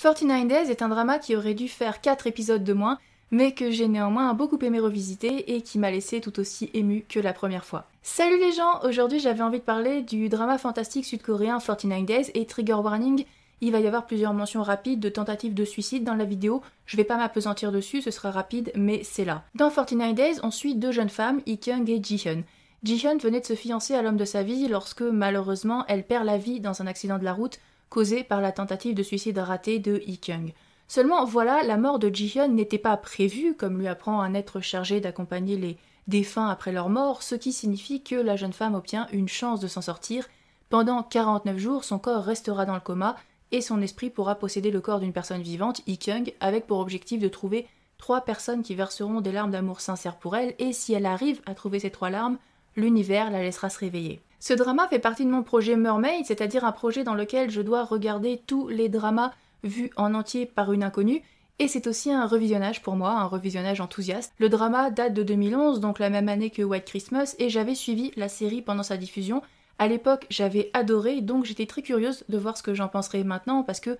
49 Days est un drama qui aurait dû faire 4 épisodes de moins, mais que j'ai néanmoins beaucoup aimé revisiter et qui m'a laissé tout aussi ému que la première fois. Salut les gens, aujourd'hui j'avais envie de parler du drama fantastique sud-coréen 49 Days et Trigger Warning. Il va y avoir plusieurs mentions rapides de tentatives de suicide dans la vidéo, je vais pas m'apesantir dessus, ce sera rapide, mais c'est là. Dans 49 Days, on suit deux jeunes femmes, Ik-young et Ji Ji Jihyun venait de se fiancer à l'homme de sa vie lorsque, malheureusement, elle perd la vie dans un accident de la route causée par la tentative de suicide ratée de Kyung. Seulement voilà, la mort de Ji-hyun n'était pas prévue, comme lui apprend un être chargé d'accompagner les défunts après leur mort, ce qui signifie que la jeune femme obtient une chance de s'en sortir. Pendant 49 jours, son corps restera dans le coma et son esprit pourra posséder le corps d'une personne vivante, Kyung, avec pour objectif de trouver trois personnes qui verseront des larmes d'amour sincères pour elle, et si elle arrive à trouver ces trois larmes, l'univers la laissera se réveiller. Ce drama fait partie de mon projet Mermaid, c'est-à-dire un projet dans lequel je dois regarder tous les dramas vus en entier par une inconnue, et c'est aussi un revisionnage pour moi, un revisionnage enthousiaste. Le drama date de 2011, donc la même année que White Christmas, et j'avais suivi la série pendant sa diffusion. À l'époque, j'avais adoré, donc j'étais très curieuse de voir ce que j'en penserais maintenant, parce que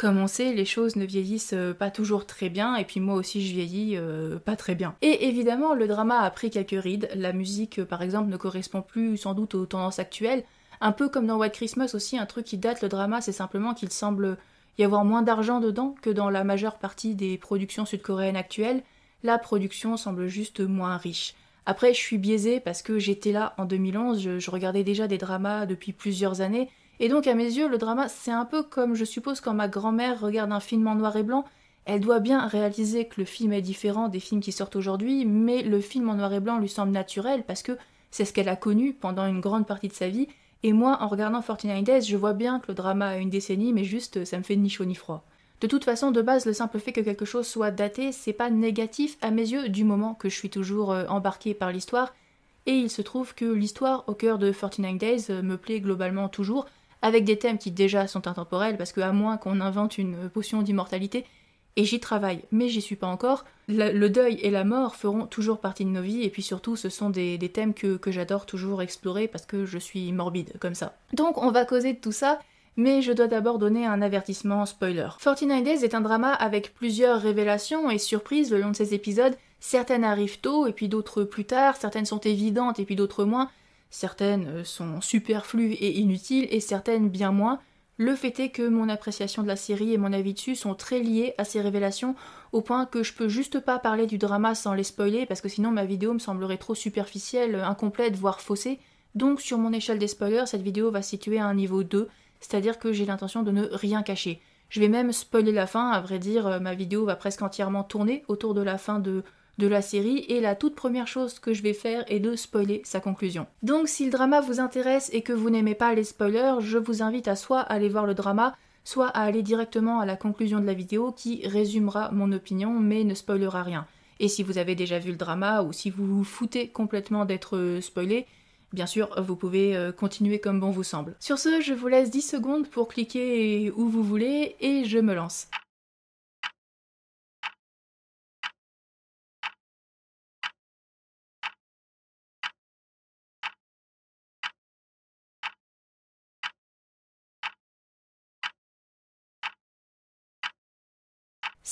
comme on sait, les choses ne vieillissent euh, pas toujours très bien, et puis moi aussi je vieillis euh, pas très bien. Et évidemment, le drama a pris quelques rides, la musique euh, par exemple ne correspond plus sans doute aux tendances actuelles, un peu comme dans White Christmas aussi, un truc qui date le drama, c'est simplement qu'il semble y avoir moins d'argent dedans que dans la majeure partie des productions sud-coréennes actuelles, la production semble juste moins riche. Après, je suis biaisée parce que j'étais là en 2011, je regardais déjà des dramas depuis plusieurs années, et donc à mes yeux, le drama, c'est un peu comme je suppose quand ma grand-mère regarde un film en noir et blanc, elle doit bien réaliser que le film est différent des films qui sortent aujourd'hui, mais le film en noir et blanc lui semble naturel parce que c'est ce qu'elle a connu pendant une grande partie de sa vie. Et moi, en regardant 49 Days, je vois bien que le drama a une décennie, mais juste ça me fait ni chaud ni froid. De toute façon, de base, le simple fait que quelque chose soit daté, c'est pas négatif à mes yeux du moment que je suis toujours euh, embarquée par l'histoire. Et il se trouve que l'histoire au cœur de 49 Days euh, me plaît globalement toujours, avec des thèmes qui déjà sont intemporels, parce qu'à moins qu'on invente une potion d'immortalité, et j'y travaille, mais j'y suis pas encore. Le, deuil et la mort feront toujours partie de nos vies, et puis surtout, ce sont des, thèmes que, j'adore toujours explorer parce que je suis morbide comme ça. Donc, on va causer de tout ça. Mais je dois d'abord donner un avertissement spoiler. 49 Days est un drama avec plusieurs révélations et surprises le long de ses épisodes. Certaines arrivent tôt et puis d'autres plus tard, certaines sont évidentes et puis d'autres moins certaines euh, sont superflues et inutiles et certaines bien moins. Le fait est que mon appréciation de la série et mon avis dessus sont très liés à ces révélations, au point que je peux juste pas parler du drama sans les spoiler, parce que sinon ma vidéo me semblerait trop superficielle, incomplète, voire faussée. Donc sur mon échelle des spoilers, cette vidéo va se situer à un niveau 2, c'est-à-dire que j'ai l'intention de ne rien cacher. Je vais même spoiler la fin, à vrai dire, euh, ma vidéo va presque entièrement tourner autour de la fin de de la série et la toute première chose que je vais faire est de spoiler sa conclusion. Donc si le drama vous intéresse et que vous n'aimez pas les spoilers, je vous invite à soit aller voir le drama, soit à aller directement à la conclusion de la vidéo qui résumera mon opinion mais ne spoilera rien. Et si vous avez déjà vu le drama ou si vous vous foutez complètement d'être euh, spoilé, Bien sûr, vous pouvez euh, continuer comme bon vous semble. Sur ce, je vous laisse 10 secondes pour cliquer où vous voulez et je me lance.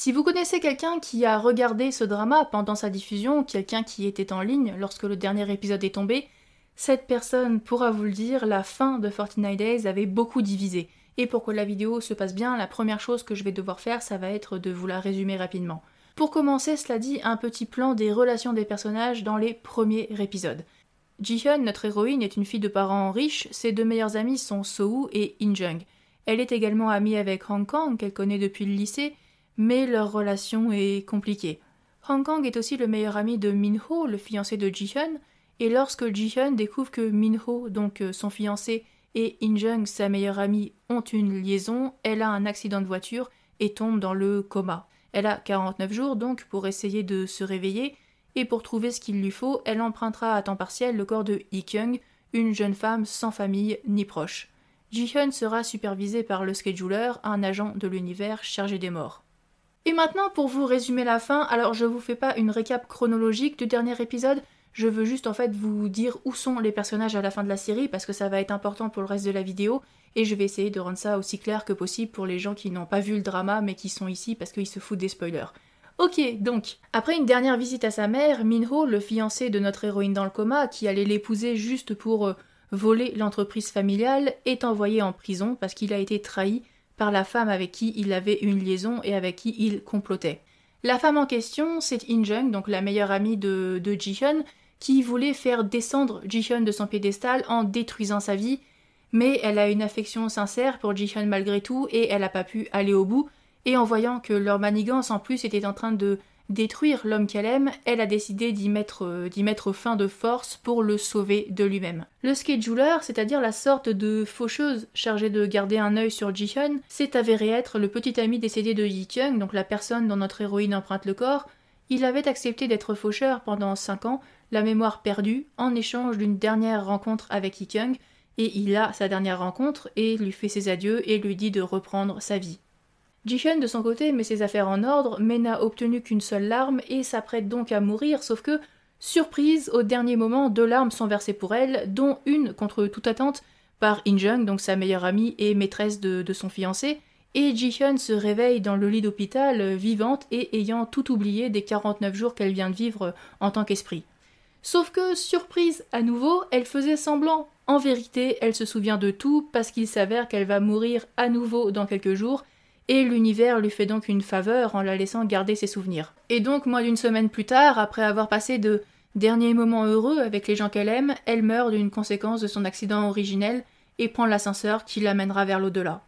Si vous connaissez quelqu'un qui a regardé ce drama pendant sa diffusion, quelqu'un qui était en ligne lorsque le dernier épisode est tombé, cette personne pourra vous le dire, la fin de Fortnite Days avait beaucoup divisé. Et pour que la vidéo se passe bien, la première chose que je vais devoir faire, ça va être de vous la résumer rapidement. Pour commencer, cela dit, un petit plan des relations des personnages dans les premiers épisodes. Ji Hyun, notre héroïne, est une fille de parents riches, ses deux meilleurs amis sont Woo et In Jung. Elle est également amie avec Hong Kong, qu'elle connaît depuis le lycée, mais leur relation est compliquée. Hong Kang est aussi le meilleur ami de Min Ho, le fiancé de Ji-hyun, et lorsque Ji-hyun découvre que Min Ho, donc euh, son fiancé, et In-jung, sa meilleure amie, ont une liaison, elle a un accident de voiture et tombe dans le coma. Elle a 49 jours donc pour essayer de se réveiller, et pour trouver ce qu'il lui faut, elle empruntera à temps partiel le corps de Hee-kyung, une jeune femme sans famille ni proche. Ji-hyun sera supervisé par le scheduler, un agent de l'univers chargé des morts. Et maintenant, pour vous résumer la fin, alors je vous fais pas une récap chronologique du dernier épisode, je veux juste en fait vous dire où sont les personnages à la fin de la série parce que ça va être important pour le reste de la vidéo et je vais essayer de rendre ça aussi clair que possible pour les gens qui n'ont pas vu le drama mais qui sont ici parce qu'ils se foutent des spoilers. Ok, donc, après une dernière visite à sa mère, Minho, le fiancé de notre héroïne dans le coma, qui allait l'épouser juste pour euh, voler l'entreprise familiale, est envoyé en prison parce qu'il a été trahi par la femme avec qui il avait une liaison et avec qui il complotait. La femme en question, c'est Injung, donc la meilleure amie de, de Hyun, qui voulait faire descendre Hyun de son piédestal en détruisant sa vie, mais elle a une affection sincère pour Hyun malgré tout et elle n'a pas pu aller au bout, et en voyant que leur manigance en plus était en train de détruire l'homme qu'elle aime, elle a décidé d'y mettre, euh, mettre fin de force pour le sauver de lui-même. Le scheduler, c'est-à-dire la sorte de faucheuse chargée de garder un œil sur Ji-hyun, s'est avéré être le petit ami décédé de Yi-kyung, donc la personne dont notre héroïne emprunte le corps. Il avait accepté d'être faucheur pendant 5 ans, la mémoire perdue, en échange d'une dernière rencontre avec Yi-kyung, et il a sa dernière rencontre et lui fait ses adieux et lui dit de reprendre sa vie. Hyun, de son côté met ses affaires en ordre, mais n'a obtenu qu'une seule larme et s'apprête donc à mourir, sauf que, surprise, au dernier moment, deux larmes sont versées pour elle, dont une, contre toute attente, par Injung, donc sa meilleure amie et maîtresse de, son fiancé, et Ji Hyun se réveille dans le lit d'hôpital, vivante et ayant tout oublié des 49 jours qu'elle vient de vivre en tant qu'esprit. Sauf que, surprise à nouveau, elle faisait semblant. En vérité, elle se souvient de tout parce qu'il s'avère qu'elle va mourir à nouveau dans quelques jours et l'univers lui fait donc une faveur en la laissant garder ses souvenirs. Et donc, moins d'une semaine plus tard, après avoir passé de derniers moments heureux avec les gens qu'elle aime, elle meurt d'une conséquence de son accident originel et prend l'ascenseur qui l'amènera vers l'au-delà.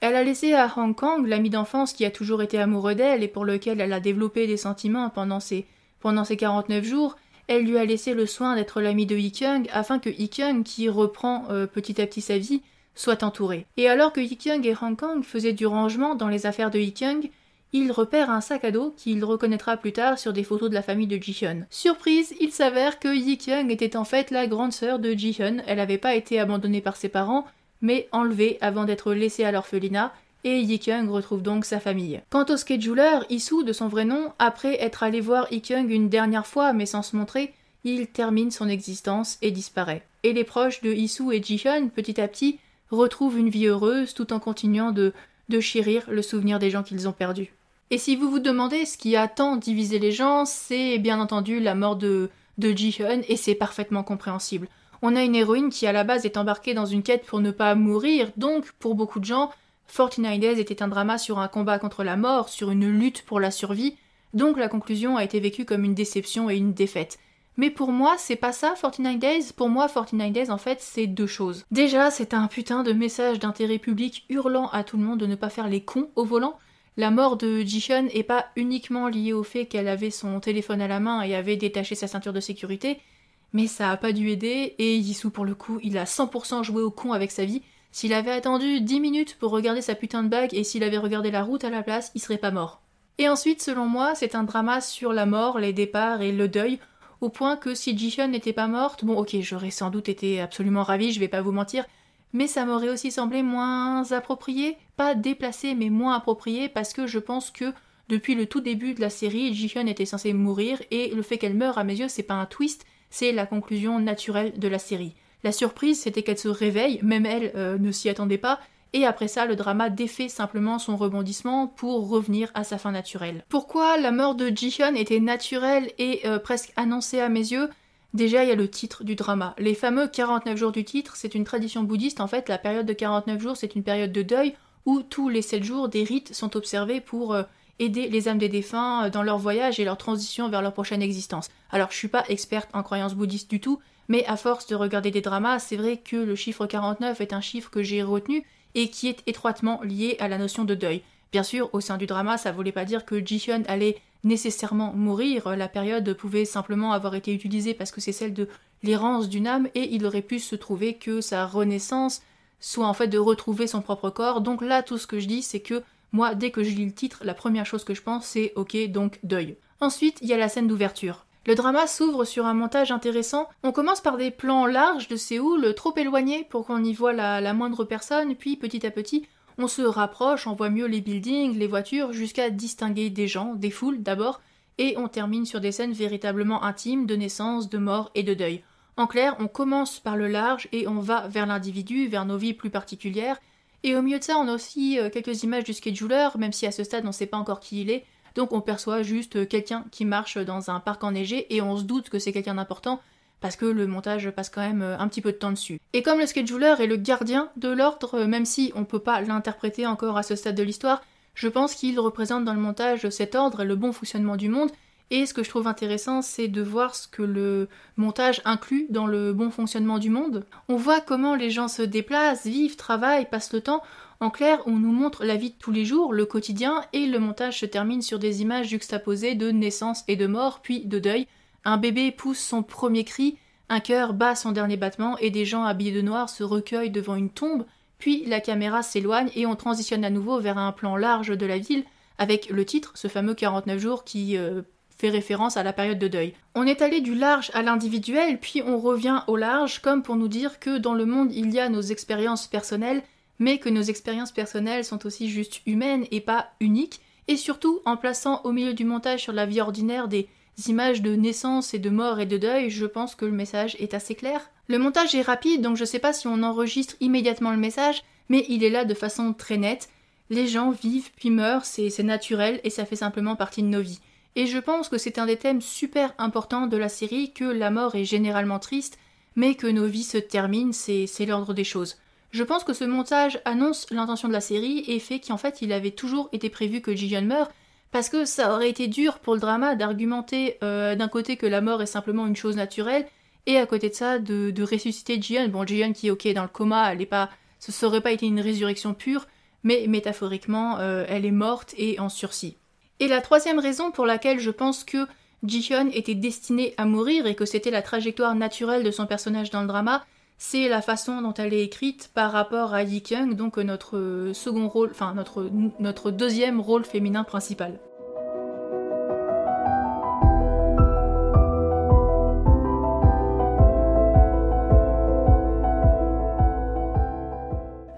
Elle a laissé à Hong Kong l'ami d'enfance qui a toujours été amoureux d'elle et pour lequel elle a développé des sentiments pendant ses, pendant ses 49 jours, elle lui a laissé le soin d'être l'ami de Yi afin que Yi qui reprend euh, petit à petit sa vie, soit entouré. Et alors que Kyung et Hong Kong faisaient du rangement dans les affaires de Kyung, il repère un sac à dos qu'il reconnaîtra plus tard sur des photos de la famille de Hyun. Surprise, il s'avère que Yi Kyung était en fait la grande sœur de Hyun, elle n'avait pas été abandonnée par ses parents, mais enlevée avant d'être laissée à l'orphelinat, et Kyung retrouve donc sa famille. Quant au scheduler, Issu de son vrai nom, après être allé voir Yi Kyung une dernière fois mais sans se montrer, il termine son existence et disparaît. Et les proches de Issou et Hyun, petit à petit, retrouvent une vie heureuse tout en continuant de, de chérir le souvenir des gens qu'ils ont perdus. Et si vous vous demandez ce qui a tant divisé les gens, c'est bien entendu la mort de, de Ji-hyun et c'est parfaitement compréhensible. On a une héroïne qui à la base est embarquée dans une quête pour ne pas mourir, donc pour beaucoup de gens, 49 Days était un drama sur un combat contre la mort, sur une lutte pour la survie, donc la conclusion a été vécue comme une déception et une défaite. Mais pour moi, c'est pas ça 49 Days. Pour moi, 49 Days, en fait, c'est deux choses. Déjà, c'est un putain de message d'intérêt public hurlant à tout le monde de ne pas faire les cons au volant. La mort de Jishun est pas uniquement liée au fait qu'elle avait son téléphone à la main et avait détaché sa ceinture de sécurité, mais ça a pas dû aider, et Yisu, pour le coup, il a 100% joué au con avec sa vie. S'il avait attendu 10 minutes pour regarder sa putain de bague et s'il avait regardé la route à la place, il serait pas mort. Et ensuite, selon moi, c'est un drama sur la mort, les départs et le deuil, au point que si ji n'était pas morte, bon ok, j'aurais sans doute été absolument ravie, je vais pas vous mentir, mais ça m'aurait aussi semblé moins approprié, pas déplacé mais moins approprié parce que je pense que depuis le tout début de la série, ji était censée mourir et le fait qu'elle meure à mes yeux, c'est pas un twist, c'est la conclusion naturelle de la série. La surprise, c'était qu'elle se réveille, même elle euh, ne s'y attendait pas, et après ça le drama défait simplement son rebondissement pour revenir à sa fin naturelle. Pourquoi la mort de Ji Hyun était naturelle et euh, presque annoncée à mes yeux Déjà, il y a le titre du drama. Les fameux 49 jours du titre, c'est une tradition bouddhiste. En fait, la période de 49 jours, c'est une période de deuil où tous les 7 jours, des rites sont observés pour euh, aider les âmes des défunts euh, dans leur voyage et leur transition vers leur prochaine existence. Alors je suis pas experte en croyances bouddhistes du tout, mais à force de regarder des dramas, c'est vrai que le chiffre 49 est un chiffre que j'ai retenu et qui est étroitement lié à la notion de deuil. Bien sûr, au sein du drama, ça voulait pas dire que Ji-hyun allait nécessairement mourir, la période pouvait simplement avoir été utilisée parce que c'est celle de l'errance d'une âme et il aurait pu se trouver que sa renaissance soit en fait de retrouver son propre corps. Donc là, tout ce que je dis, c'est que moi, dès que je lis le titre, la première chose que je pense, c'est ok, donc deuil. Ensuite, il y a la scène d'ouverture. Le drama s'ouvre sur un montage intéressant. On commence par des plans larges de Séoul, trop éloignés pour qu'on y voit la, moindre personne, puis petit à petit, on se rapproche, on voit mieux les buildings, les voitures, jusqu'à distinguer des gens, des foules d'abord, et on termine sur des scènes véritablement intimes de naissance, de mort et de deuil. En clair, on commence par le large et on va vers l'individu, vers nos vies plus particulières, et au milieu de ça, on a aussi euh, quelques images du scheduler, même si à ce stade on ne sait pas encore qui il est, donc on perçoit juste quelqu'un qui marche dans un parc enneigé et on se doute que c'est quelqu'un d'important parce que le montage passe quand même un petit peu de temps dessus. Et comme le scheduler est le gardien de l'ordre, même si on peut pas l'interpréter encore à ce stade de l'histoire, je pense qu'il représente dans le montage cet ordre et le bon fonctionnement du monde. Et ce que je trouve intéressant, c'est de voir ce que le montage inclut dans le bon fonctionnement du monde. On voit comment les gens se déplacent, vivent, travaillent, passent le temps. En clair, on nous montre la vie de tous les jours, le quotidien, et le montage se termine sur des images juxtaposées de naissance et de mort, puis de deuil. Un bébé pousse son premier cri, un cœur bat son dernier battement, et des gens habillés de noir se recueillent devant une tombe, puis la caméra s'éloigne et on transitionne à nouveau vers un plan large de la ville, avec le titre, ce fameux 49 jours qui euh, fait référence à la période de deuil. On est allé du large à l'individuel, puis on revient au large, comme pour nous dire que dans le monde il y a nos expériences personnelles, mais que nos expériences personnelles sont aussi juste humaines et pas uniques, et surtout en plaçant au milieu du montage sur la vie ordinaire des images de naissance et de mort et de deuil, je pense que le message est assez clair. Le montage est rapide, donc je sais pas si on enregistre immédiatement le message, mais il est là de façon très nette. Les gens vivent puis meurent, c'est naturel et ça fait simplement partie de nos vies. Et je pense que c'est un des thèmes super importants de la série que la mort est généralement triste, mais que nos vies se terminent, c'est l'ordre des choses. Je pense que ce montage annonce l'intention de la série et fait qu'en fait il avait toujours été prévu que Hyun meure, parce que ça aurait été dur pour le drama d'argumenter euh, d'un côté que la mort est simplement une chose naturelle, et à côté de ça de, ressusciter ressusciter Hyun. Bon, Hyun qui est ok dans le coma, elle est pas, ce serait pas été une résurrection pure, mais métaphoriquement euh, elle est morte et en sursis. Et la troisième raison pour laquelle je pense que Hyun était destiné à mourir et que c'était la trajectoire naturelle de son personnage dans le drama, c'est la façon dont elle est écrite par rapport à Yi Kyung, donc euh, notre euh, second rôle, enfin notre, deuxième rôle féminin principal.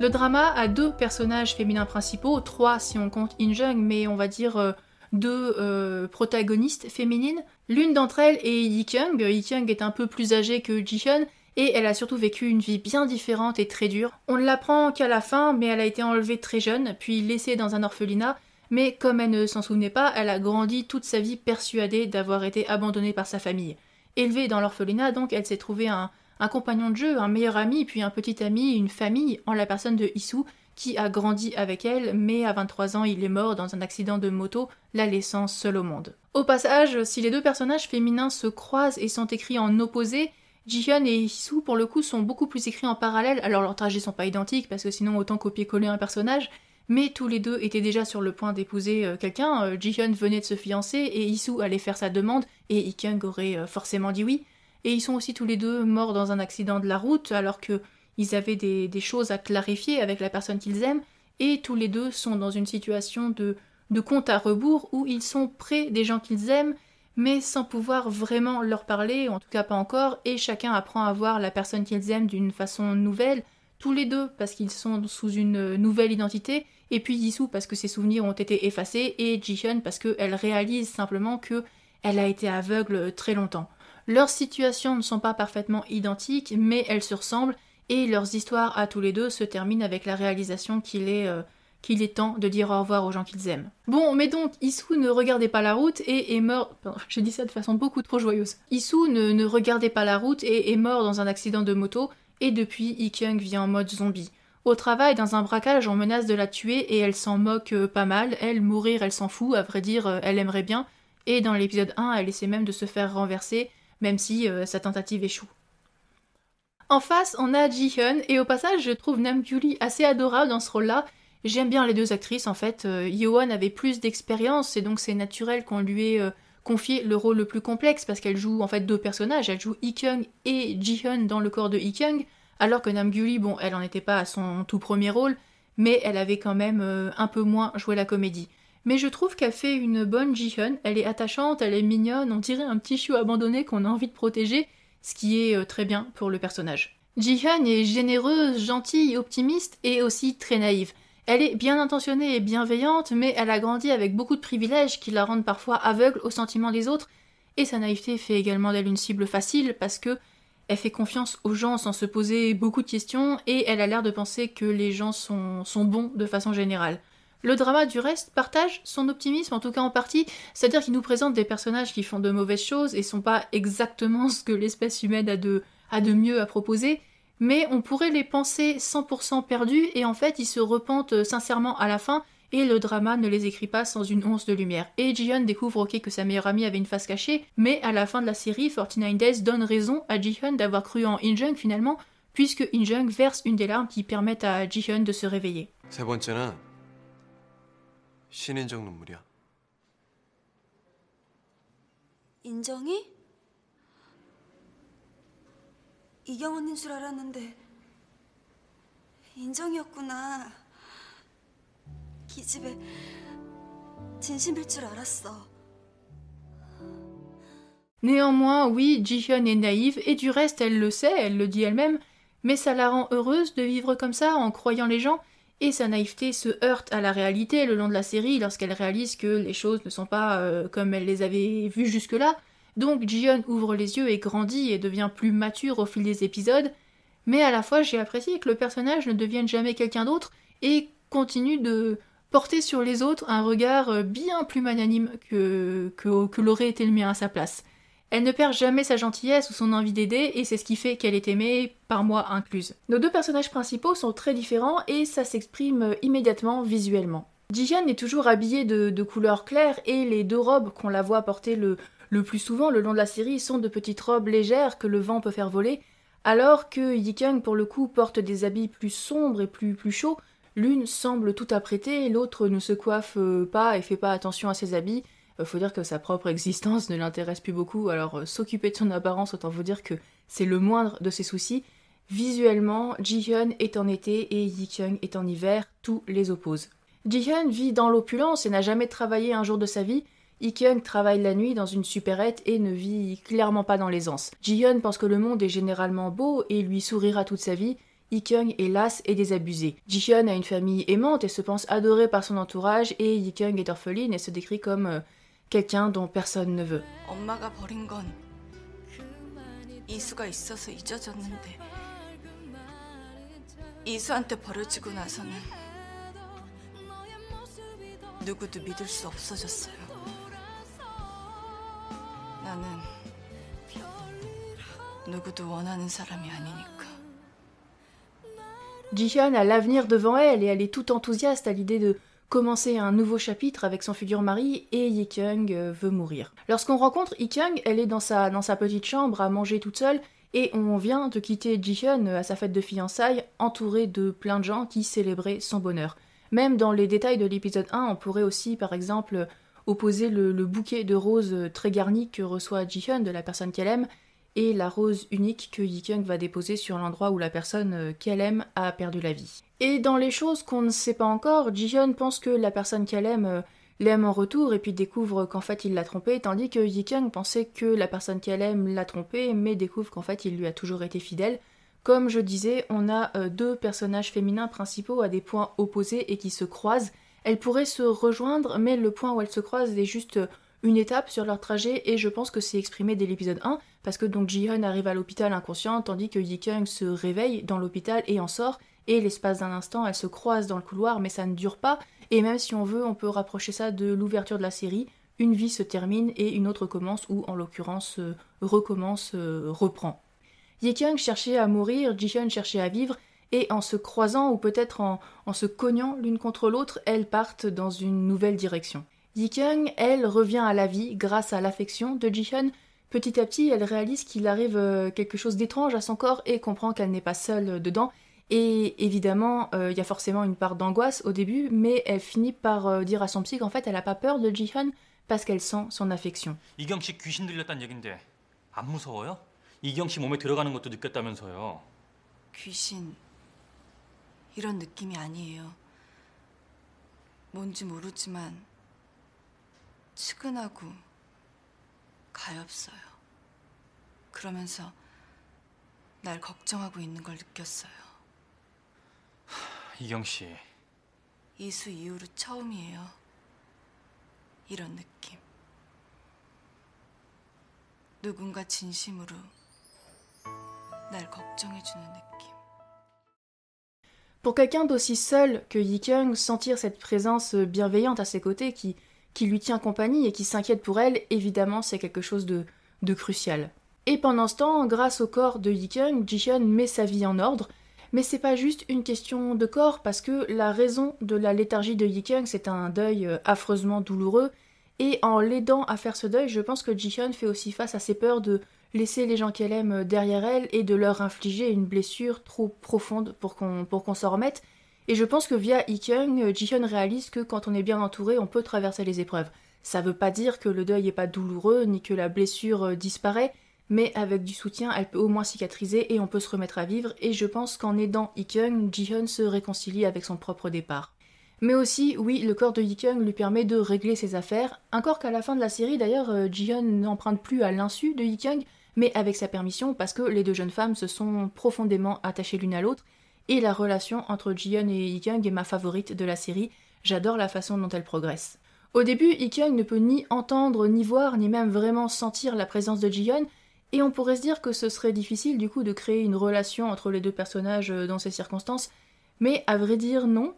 Le drama a deux personnages féminins principaux, trois si on compte Jung, mais on va dire euh, deux protagonistes féminines. L'une d'entre elles est Yi Kyung. Yi Kyung est un peu plus âgée que Ji Hyun et elle a surtout vécu une vie bien différente et très dure. On ne l'apprend qu'à la fin, mais elle a été enlevée très jeune, puis laissée dans un orphelinat, mais comme elle ne s'en souvenait pas, elle a grandi toute sa vie persuadée d'avoir été abandonnée par sa famille. Élevée dans l'orphelinat, donc, elle s'est trouvée un, compagnon de jeu, un meilleur ami, puis un petit ami, une famille, en la personne de Issou, qui a grandi avec elle, mais à 23 ans, il est mort dans un accident de moto, la laissant seule au monde. Au passage, si les deux personnages féminins se croisent et sont écrits en opposé, Jihyun et Hisu, pour le coup, sont beaucoup plus écrits en parallèle. Alors, leurs trajets sont pas identiques, parce que sinon, autant copier-coller un personnage. Mais tous les deux étaient déjà sur le point d'épouser euh, quelqu'un. ji euh, Jihyun venait de se fiancer, et Hisu allait faire sa demande, et Ikyung aurait euh, forcément dit oui. Et ils sont aussi tous les deux morts dans un accident de la route, alors que ils avaient des, choses à clarifier avec la personne qu'ils aiment. Et tous les deux sont dans une situation de, de compte à rebours où ils sont près des gens qu'ils aiment mais sans pouvoir vraiment leur parler, en tout cas pas encore, et chacun apprend à voir la personne qu'ils aiment d'une façon nouvelle, tous les deux parce qu'ils sont sous une nouvelle identité, et puis Jisoo parce que ses souvenirs ont été effacés, et Jihyun parce qu'elle réalise simplement que elle a été aveugle très longtemps. Leurs situations ne sont pas parfaitement identiques, mais elles se ressemblent, et leurs histoires à tous les deux se terminent avec la réalisation qu'il est... Euh, qu'il est temps de dire au revoir aux gens qu'ils aiment. Bon, mais donc, Issu ne regardait pas la route et est mort... Je j'ai ça de façon beaucoup trop joyeuse. Issou ne, regardait pas la route et est mort dans un accident de moto, et depuis, Ikyung vient en mode zombie. Au travail, dans un braquage, on menace de la tuer et elle s'en moque euh, pas mal. Elle, mourir, elle s'en fout, à vrai dire, euh, elle aimerait bien. Et dans l'épisode 1, elle essaie même de se faire renverser, même si euh, sa tentative échoue. En face, on a Ji-hyun, et au passage, je trouve Nam assez adorable dans ce rôle-là, J'aime bien les deux actrices en fait. Euh, avait plus d'expérience et donc c'est naturel qu'on lui ait euh, confié le rôle le plus complexe parce qu'elle joue en fait deux personnages. Elle joue Ikung et Jihun dans le corps de Ikung, alors que Namguli, bon, elle en était pas à son tout premier rôle, mais elle avait quand même euh, un peu moins joué la comédie. Mais je trouve qu'elle fait une bonne Jihun. Elle est attachante, elle est mignonne, on dirait un petit chiot abandonné qu'on a envie de protéger, ce qui est euh, très bien pour le personnage. Jihun est généreuse, gentille, optimiste et aussi très naïve. Elle est bien intentionnée et bienveillante, mais elle a grandi avec beaucoup de privilèges qui la rendent parfois aveugle aux sentiments des autres, et sa naïveté fait également d'elle une cible facile parce que elle fait confiance aux gens sans se poser beaucoup de questions et elle a l'air de penser que les gens sont, bons de façon générale. Le drama du reste partage son optimisme, en tout cas en partie, c'est-à-dire qu'il nous présente des personnages qui font de mauvaises choses et sont pas exactement ce que l'espèce humaine a de mieux à proposer, mais on pourrait les penser 100% perdus et en fait ils se repentent euh, sincèrement à la fin et le drama ne les écrit pas sans une once de lumière. Et Ji-hyun découvre ok que sa meilleure amie avait une face cachée, mais à la fin de la série, 49 Days donne raison à Ji-hyun d'avoir cru en In-jung finalement, puisque In-jung verse une des larmes qui permettent à Ji-hyun de se réveiller. Néanmoins, oui, Jihyun est naïve, et du reste, elle le sait, elle le dit elle-même, mais ça la rend heureuse de vivre comme ça, en croyant les gens, et sa naïveté se heurte à la réalité le long de la série lorsqu'elle réalise que les choses ne sont pas euh, comme elle les avait vues jusque-là, donc Jion ouvre les yeux et grandit et devient plus mature au fil des épisodes, mais à la fois j'ai apprécié que le personnage ne devienne jamais quelqu'un d'autre et continue de porter sur les autres un regard bien plus magnanime que, que, l'aurait été le mien à sa place. Elle ne perd jamais sa gentillesse ou son envie d'aider, et c'est ce qui fait qu'elle est aimée, par moi incluse. Nos deux personnages principaux sont très différents et ça s'exprime immédiatement visuellement. Jion est toujours habillée de, de couleur claire et les deux robes qu'on la voit porter le, le plus souvent, le long de la série, sont de petites robes légères que le vent peut faire voler, alors que Yi Kyung, pour le coup, porte des habits plus sombres et plus, chauds. L'une semble tout apprêtée, l'autre ne se coiffe euh, pas et fait pas attention à ses habits. Euh, faut dire que sa propre existence ne l'intéresse plus beaucoup, alors euh, s'occuper de son apparence, autant vous dire que c'est le moindre de ses soucis. Visuellement, Ji Hyun est en été et Yi Kyung est en hiver, tout les oppose. Hyun vit dans l'opulence et n'a jamais travaillé un jour de sa vie, Ikeung travaille la nuit dans une supérette et ne vit clairement pas dans l'aisance. Jihyun pense que le monde est généralement beau et lui sourira toute sa vie, Ikeung est las et désabusé. Jihyun a une famille aimante et se pense adorée par son entourage et Ikeung est orpheline et se décrit comme euh, quelqu'un dont personne ne veut. Ji a l'avenir devant elle et elle est toute enthousiaste à l'idée de commencer un nouveau chapitre avec son futur mari et Yi Kyung euh, veut mourir. Lorsqu'on rencontre Yi Kyung, elle est dans sa, sa petite chambre à manger toute seule et on vient de quitter Hyun à sa fête de fiançailles entourée de plein de gens qui célébraient son bonheur. Même dans les détails de l'épisode 1, on pourrait aussi par exemple opposer le, bouquet de roses très garni que reçoit Ji Hyun de la personne qu'elle aime et la rose unique que Kyung va déposer sur l'endroit où la personne euh, qu'elle aime a perdu la vie. Et dans les choses qu'on ne sait pas encore, Ji Hyun pense que la personne qu'elle aime euh, l'aime en retour et puis découvre qu'en fait il l'a trompée, tandis que Kyung pensait que la personne qu'elle aime l'a trompée, mais découvre qu'en fait il lui a toujours été fidèle. Comme je disais, on a euh, deux personnages féminins principaux à des points opposés et qui se croisent, elles pourraient se rejoindre, mais le point où elles se croisent est juste euh, une étape sur leur trajet, et je pense que c'est exprimé dès l'épisode 1, parce que donc Ji-hun arrive à l'hôpital inconscient tandis que Yi-kyung se réveille dans l'hôpital et en sort, et l'espace d'un instant, elles se croisent dans le couloir, mais ça ne dure pas, et même si on veut, on peut rapprocher ça de l'ouverture de la série, une vie se termine et une autre commence, ou en l'occurrence euh, recommence, euh, reprend. yi kyung cherchait à mourir, Ji-hyun cherchait à vivre, et en se croisant ou peut-être en, se cognant l'une contre l'autre, elles partent dans une nouvelle direction. Yi-kyung, elle, revient à la vie grâce à l'affection de Ji-hyun. Petit à petit, elle réalise qu'il arrive euh, quelque chose d'étrange à son corps et comprend qu'elle n'est pas seule euh, dedans. Et évidemment, euh, il y a forcément une part d'angoisse au début, mais elle finit par dire à son psy qu'en fait, elle n'a pas peur de Ji-hyun parce qu'elle sent son affection. 이런 느낌이 아니에요. 뭔지 모르지만 측은하고 가엾어요. 그러면서 날 걱정하고 있는 걸 느꼈어요. 이경 씨. 이수 이후로 처음이에요. 이런 느낌. 누군가 진심으로 날 걱정해주는 느낌. Pour quelqu'un d'aussi seul que Yi Kung, sentir cette présence bienveillante à ses côtés qui, qui lui tient compagnie et qui s'inquiète pour elle, évidemment, c'est quelque chose de, de crucial. Et pendant ce temps, grâce au corps de Yi Kung, Ji met sa vie en ordre. Mais c'est pas juste une question de corps, parce que la raison de la léthargie de Yi Kung, c'est un deuil euh, affreusement douloureux. Et en l'aidant à faire ce deuil, je pense que Ji fait aussi face à ses peurs de laisser les gens qu'elle aime derrière elle et de leur infliger une blessure trop profonde pour qu'on s'en remette. Et je pense que via Ji Jihyun réalise que quand on est bien entouré, on peut traverser les épreuves. Ça veut pas dire que le deuil est pas douloureux ni que la blessure euh, disparaît, mais avec du soutien, elle peut au moins cicatriser et on peut se remettre à vivre. Et je pense qu'en aidant Ji Jihyun se réconcilie avec son propre départ. Mais aussi, oui, le corps de Yikung lui permet de régler ses affaires. encore qu'à la fin de la série, d'ailleurs, Ji euh, Jihyun n'emprunte plus à l'insu de Yikung, mais avec sa permission parce que les deux jeunes femmes se sont profondément attachées l'une à l'autre et la relation entre Jiyeon et Ikyung est ma favorite de la série, j'adore la façon dont elle progresse. Au début, Ikyung ne peut ni entendre, ni voir, ni même vraiment sentir la présence de Jiyeon, et on pourrait se dire que ce serait difficile du coup de créer une relation entre les deux personnages euh, dans ces circonstances, mais à vrai dire non.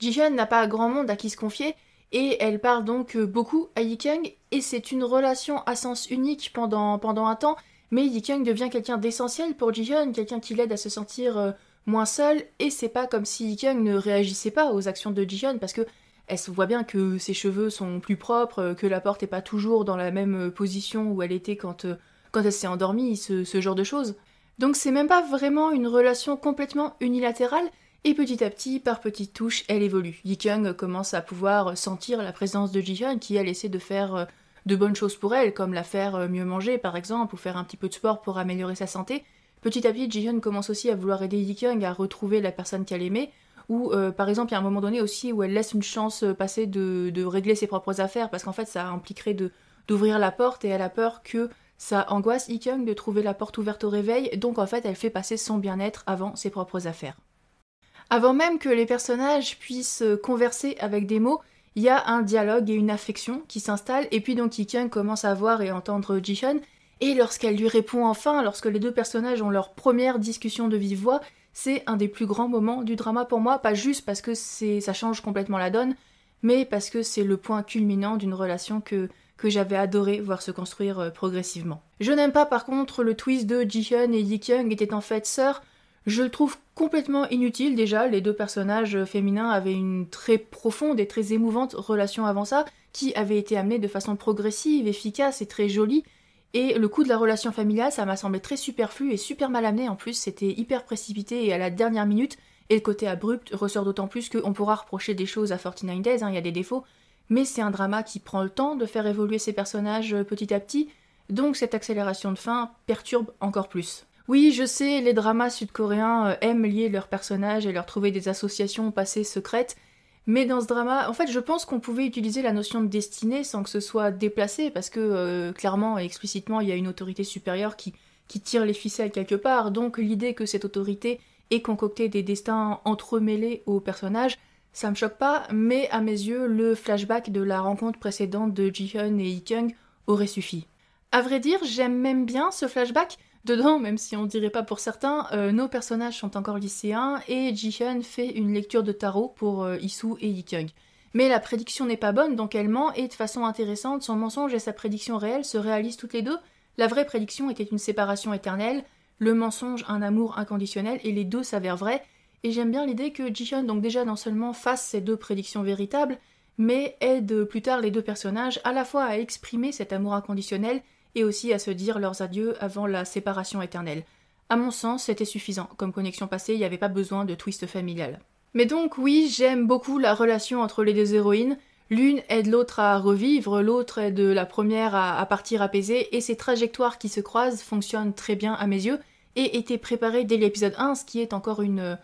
Jiyeon n'a pas grand monde à qui se confier, et elle parle donc euh, beaucoup à Kang, et c'est une relation à sens unique pendant, un temps, mais Kang devient quelqu'un d'essentiel pour Hyun, quelqu'un qui l'aide à se sentir euh, moins seul, et c'est pas comme si Kang ne réagissait pas aux actions de Hyun parce que elle se voit bien que ses cheveux sont plus propres, euh, que la porte n'est pas toujours dans la même position où elle était quand, elle s'est endormie, ce, ce genre de choses. Donc c'est même pas vraiment une relation complètement unilatérale, et petit à petit, par petites touches, elle évolue. Yi Kyung commence à pouvoir sentir la présence de Ji Hyun qui elle essaie de faire euh, de bonnes choses pour elle, comme la faire euh, mieux manger par exemple, ou faire un petit peu de sport pour améliorer sa santé. Petit à petit, Ji Hyun commence aussi à vouloir aider Yi Kyung à retrouver la personne qu'elle aimait, ou euh, par exemple, il y a un moment donné aussi où elle laisse une chance passer de, régler ses propres affaires, parce qu'en fait ça impliquerait d'ouvrir la porte et elle a peur que ça angoisse Yi Kyung de trouver la porte ouverte au réveil, donc en fait elle fait passer son bien-être avant ses propres affaires. Avant même que les personnages puissent euh, converser avec des mots, il y a un dialogue et une affection qui s'installent, et puis donc Hee-kyung commence à voir et entendre Ji-hyun. et lorsqu'elle lui répond enfin, lorsque les deux personnages ont leur première discussion de vive voix, c'est un des plus grands moments du drama pour moi, pas juste parce que ça change complètement la donne, mais parce que c'est le point culminant d'une relation que, que j'avais adoré voir se construire euh, progressivement. Je n'aime pas par contre le twist de Ji-hyun et Yi Hee-kyung étaient en fait sœurs, je le trouve complètement inutile déjà, les deux personnages féminins avaient une très profonde et très émouvante relation avant ça, qui avait été amenée de façon progressive, efficace et très jolie, et le coup de la relation familiale, ça m'a semblé très superflu et super mal amené en plus, c'était hyper précipité et à la dernière minute, et le côté abrupt ressort d'autant plus qu'on pourra reprocher des choses à 49 Days, hein, il y a des défauts, mais c'est un drama qui prend le temps de faire évoluer ses personnages euh, petit à petit, donc cette accélération de fin perturbe encore plus. Oui, je sais, les dramas sud-coréens euh, aiment lier leurs personnages et leur trouver des associations passées secrètes, mais dans ce drama, en fait, je pense qu'on pouvait utiliser la notion de destinée sans que ce soit déplacé, parce que euh, clairement et explicitement, il y a une autorité supérieure qui, tire les ficelles quelque part, donc l'idée que cette autorité ait concocté des destins entremêlés aux personnages, ça me choque pas, mais à mes yeux, le flashback de la rencontre précédente de Ji-hyun et Yi-kyung aurait suffi. À vrai dire, j'aime même bien ce flashback, Dedans, même si on dirait pas pour certains, euh, nos personnages sont encore lycéens et Jihyun fait une lecture de tarot pour euh, Isu et Kyung. Mais la prédiction n'est pas bonne, donc elle ment, et de façon intéressante, son mensonge et sa prédiction réelle se réalisent toutes les deux. La vraie prédiction était une séparation éternelle, le mensonge un amour inconditionnel, et les deux s'avèrent vrais. Et j'aime bien l'idée que Jihyun, donc déjà non seulement fasse ces deux prédictions véritables, mais aide plus tard les deux personnages à la fois à exprimer cet amour inconditionnel et aussi à se dire leurs adieux avant la séparation éternelle. À mon sens, c'était suffisant. Comme connexion passée, il n'y avait pas besoin de twist familial. Mais donc, oui, j'aime beaucoup la relation entre les deux héroïnes. L'une aide l'autre à revivre, l'autre aide la première à, partir apaisée, et ces trajectoires qui se croisent fonctionnent très bien à mes yeux et étaient préparées dès l'épisode 1, ce qui est encore une,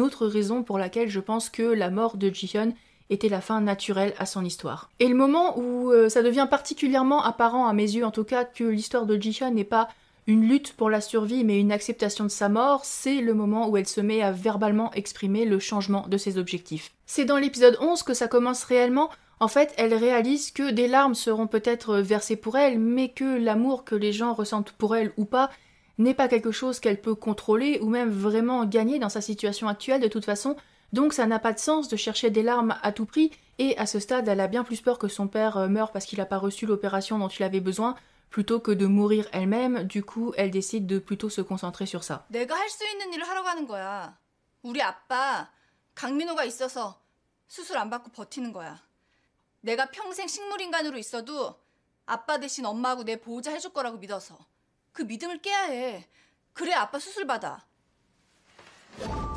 autre raison pour laquelle je pense que la mort de Jihyun était la fin naturelle à son histoire. Et le moment où euh, ça devient particulièrement apparent à mes yeux en tout cas que l'histoire de Jisha n'est pas une lutte pour la survie mais une acceptation de sa mort, c'est le moment où elle se met à verbalement exprimer le changement de ses objectifs. C'est dans l'épisode 11 que ça commence réellement. En fait, elle réalise que des larmes seront peut-être versées pour elle, mais que l'amour que les gens ressentent pour elle ou pas n'est pas quelque chose qu'elle peut contrôler ou même vraiment gagner dans sa situation actuelle de toute façon, donc ça n'a pas de sens de chercher des larmes à tout prix, et à ce stade, elle a bien plus peur que son père euh, meure parce qu'il n'a pas reçu l'opération dont il avait besoin, plutôt que de mourir elle-même, du coup, elle décide de plutôt se concentrer sur ça.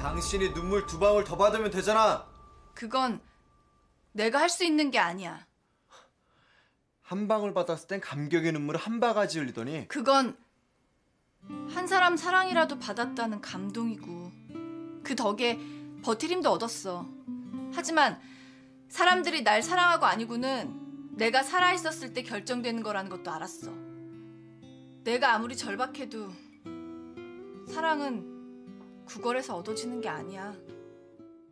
당신이 눈물 두 방울 더 받으면 되잖아. 그건 내가 할 수 있는 게 아니야. 한 방울 받았을 땐 감격의 눈물을 한 바가지 흘리더니 그건 한 사람 사랑이라도 받았다는 감동이고 그 덕에 버티림도 얻었어. 하지만 사람들이 날 사랑하고 아니고는 내가 살아 있었을 때 결정되는 거라는 것도 알았어. 내가 아무리 절박해도 사랑은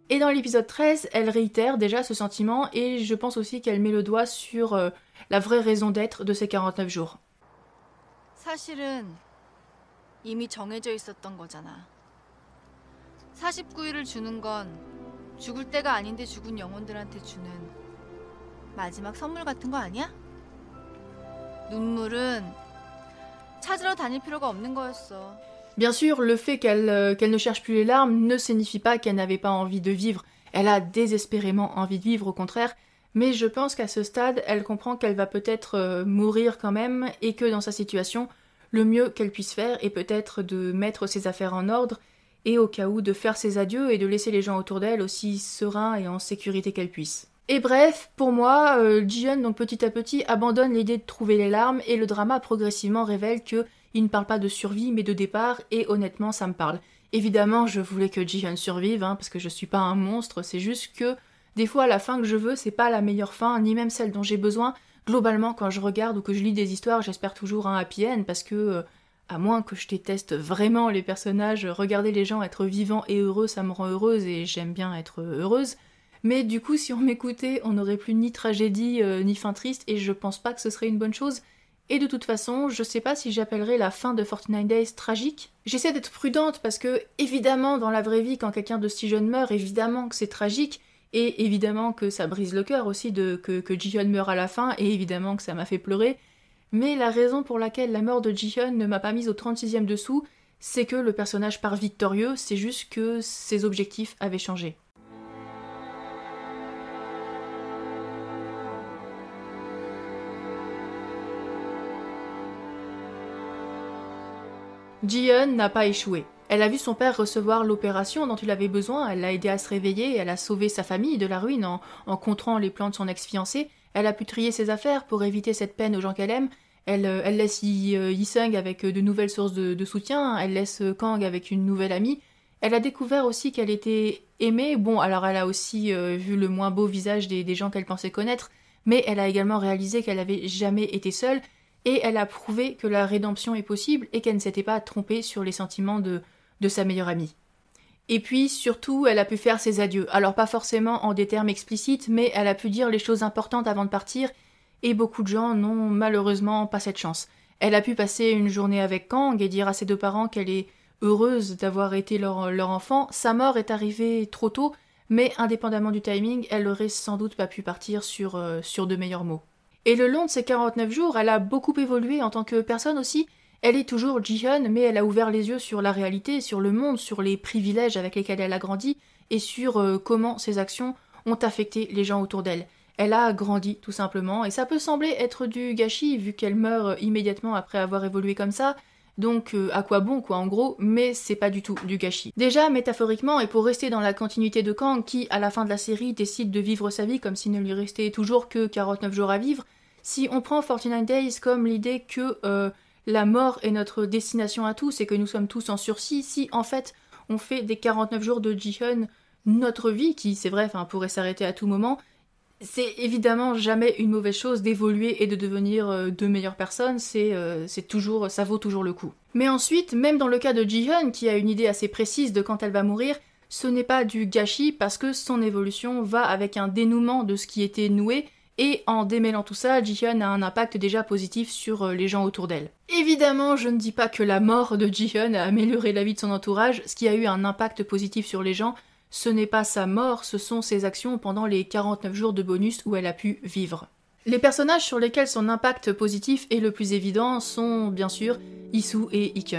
Et dans l'épisode 13, elle réitère déjà ce sentiment et je pense aussi qu'elle met le doigt sur euh, la vraie raison d'être de ces 49 jours. 사실은 이미 정해져 있었던 거잖아. 49일을 주는 건 죽을 때가 아닌데 죽은 영혼들한테 주는 마지막 선물 같은 거 아니야? 눈물은 찾으러 다닐 필요가 없는 거였어. Bien sûr, le fait euh, qu'elle ne cherche plus les larmes ne signifie pas qu'elle n'avait pas envie de vivre. Elle a désespérément envie de vivre, au contraire, mais je pense qu'à ce stade, elle comprend qu'elle va peut-être euh, mourir quand même et que dans sa situation, le mieux qu'elle puisse faire est peut-être de mettre ses affaires en ordre et au cas où de faire ses adieux et de laisser les gens autour d'elle aussi sereins et en sécurité qu'elle puisse. Et bref, pour moi, euh, ji donc petit à petit abandonne l'idée de trouver les larmes et le drama progressivement révèle que il ne parle pas de survie, mais de départ, et honnêtement, ça me parle. Évidemment, je voulais que Jihan survive, hein, parce que je suis pas un monstre, c'est juste que des fois, la fin que je veux, c'est pas la meilleure fin, ni même celle dont j'ai besoin. Globalement, quand je regarde ou que je lis des histoires, j'espère toujours un happy end, parce que, euh, à moins que je déteste vraiment les personnages, regarder les gens être vivants et heureux, ça me rend heureuse, et j'aime bien être heureuse. Mais du coup, si on m'écoutait, on n'aurait plus ni tragédie, euh, ni fin triste, et je pense pas que ce serait une bonne chose. Et de toute façon, je sais pas si j'appellerai la fin de 49 Days tragique. J'essaie d'être prudente parce que, évidemment, dans la vraie vie, quand quelqu'un de si jeune meurt, évidemment que c'est tragique. Et évidemment que ça brise le cœur aussi de, que, que Jihyun meurt à la fin, et évidemment que ça m'a fait pleurer. Mais la raison pour laquelle la mort de Jihyun ne m'a pas mise au 36e dessous, c'est que le personnage part victorieux, c'est juste que ses objectifs avaient changé. Ji-eun n'a pas échoué. Elle a vu son père recevoir l'opération dont il avait besoin, elle l'a aidé à se réveiller, elle a sauvé sa famille de la ruine en, en contrant les plans de son ex-fiancé, elle a pu trier ses affaires pour éviter cette peine aux gens qu'elle aime, elle, euh, laisse Yi-sung euh, avec euh, de nouvelles sources de, soutien, elle laisse Kang avec une nouvelle amie, elle a découvert aussi qu'elle était aimée, bon alors elle a aussi vu le moins beau visage des, des gens qu'elle pensait connaître, mais elle a également réalisé qu'elle n'avait jamais été seule et elle a prouvé que la rédemption est possible et qu'elle ne s'était pas trompée sur les sentiments de, de sa meilleure amie. Et puis surtout, elle a pu faire ses adieux. Alors pas forcément en des termes explicites, mais elle a pu dire les choses importantes avant de partir, et beaucoup de gens n'ont malheureusement pas cette chance. Elle a pu passer une journée avec Kang et dire à ses deux parents qu'elle est heureuse d'avoir été leur, enfant. Sa mort est arrivée trop tôt, mais indépendamment du timing, elle aurait sans doute pas pu partir sur, euh, sur de meilleurs mots. Et le long de ces 49 jours, elle a beaucoup évolué en tant que personne aussi. Elle est toujours Hun, mais elle a ouvert les yeux sur la réalité, sur le monde, sur les privilèges avec lesquels elle a grandi et sur euh, comment ses actions ont affecté les gens autour d'elle. Elle a grandi tout simplement, et ça peut sembler être du gâchis vu qu'elle meurt immédiatement après avoir évolué comme ça, donc euh, à quoi bon quoi en gros, mais c'est pas du tout du gâchis. Déjà métaphoriquement et pour rester dans la continuité de Kang qui à la fin de la série décide de vivre sa vie comme s'il ne lui restait toujours que 49 jours à vivre, si on prend 49 Days comme l'idée que euh, la mort est notre destination à tous et que nous sommes tous en sursis, si en fait on fait des 49 jours de ji Ji-Hun notre vie qui c'est vrai pourrait s'arrêter à tout moment, c'est évidemment jamais une mauvaise chose d'évoluer et de devenir euh, de meilleures personnes, euh, c'est toujours ça vaut toujours le coup. Mais ensuite, même dans le cas de Jihyun qui a une idée assez précise de quand elle va mourir, ce n'est pas du gâchis parce que son évolution va avec un dénouement de ce qui était noué et en démêlant tout ça, Jihyun a un impact déjà positif sur euh, les gens autour d'elle. Évidemment, je ne dis pas que la mort de Jihyun a amélioré la vie de son entourage, ce qui a eu un impact positif sur les gens, ce n'est pas sa mort, ce sont ses actions pendant les 49 jours de bonus où elle a pu vivre. Les personnages sur lesquels son impact positif est le plus évident sont bien sûr Isu et Ji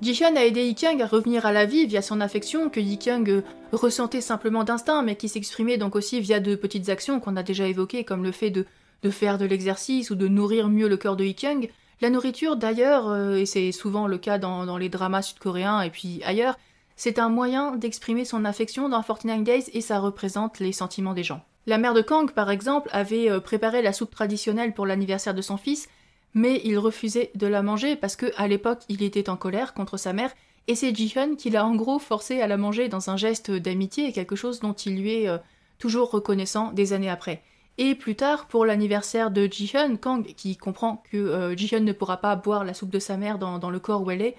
Jishan a aidé Kiang à revenir à la vie via son affection que Ikyoung ressentait simplement d'instinct, mais qui s'exprimait donc aussi via de petites actions qu'on a déjà évoquées, comme le fait de, faire de l'exercice ou de nourrir mieux le cœur de Ikyoung. La nourriture, d'ailleurs, euh, et c'est souvent le cas dans, les dramas sud-coréens et puis ailleurs, c'est un moyen d'exprimer son affection dans 49 Days et ça représente les sentiments des gens. La mère de Kang, par exemple, avait euh, préparé la soupe traditionnelle pour l'anniversaire de son fils, mais il refusait de la manger parce que, l'époque, il était en colère contre sa mère et c'est Ji-hyun qui l'a en gros forcé à la manger dans un geste d'amitié et quelque chose dont il lui est euh, toujours reconnaissant des années après. Et plus tard, pour l'anniversaire de ji Ji-Hun, Kang, qui comprend que euh, ji hun ne pourra pas boire la soupe de sa mère dans, le corps où elle est,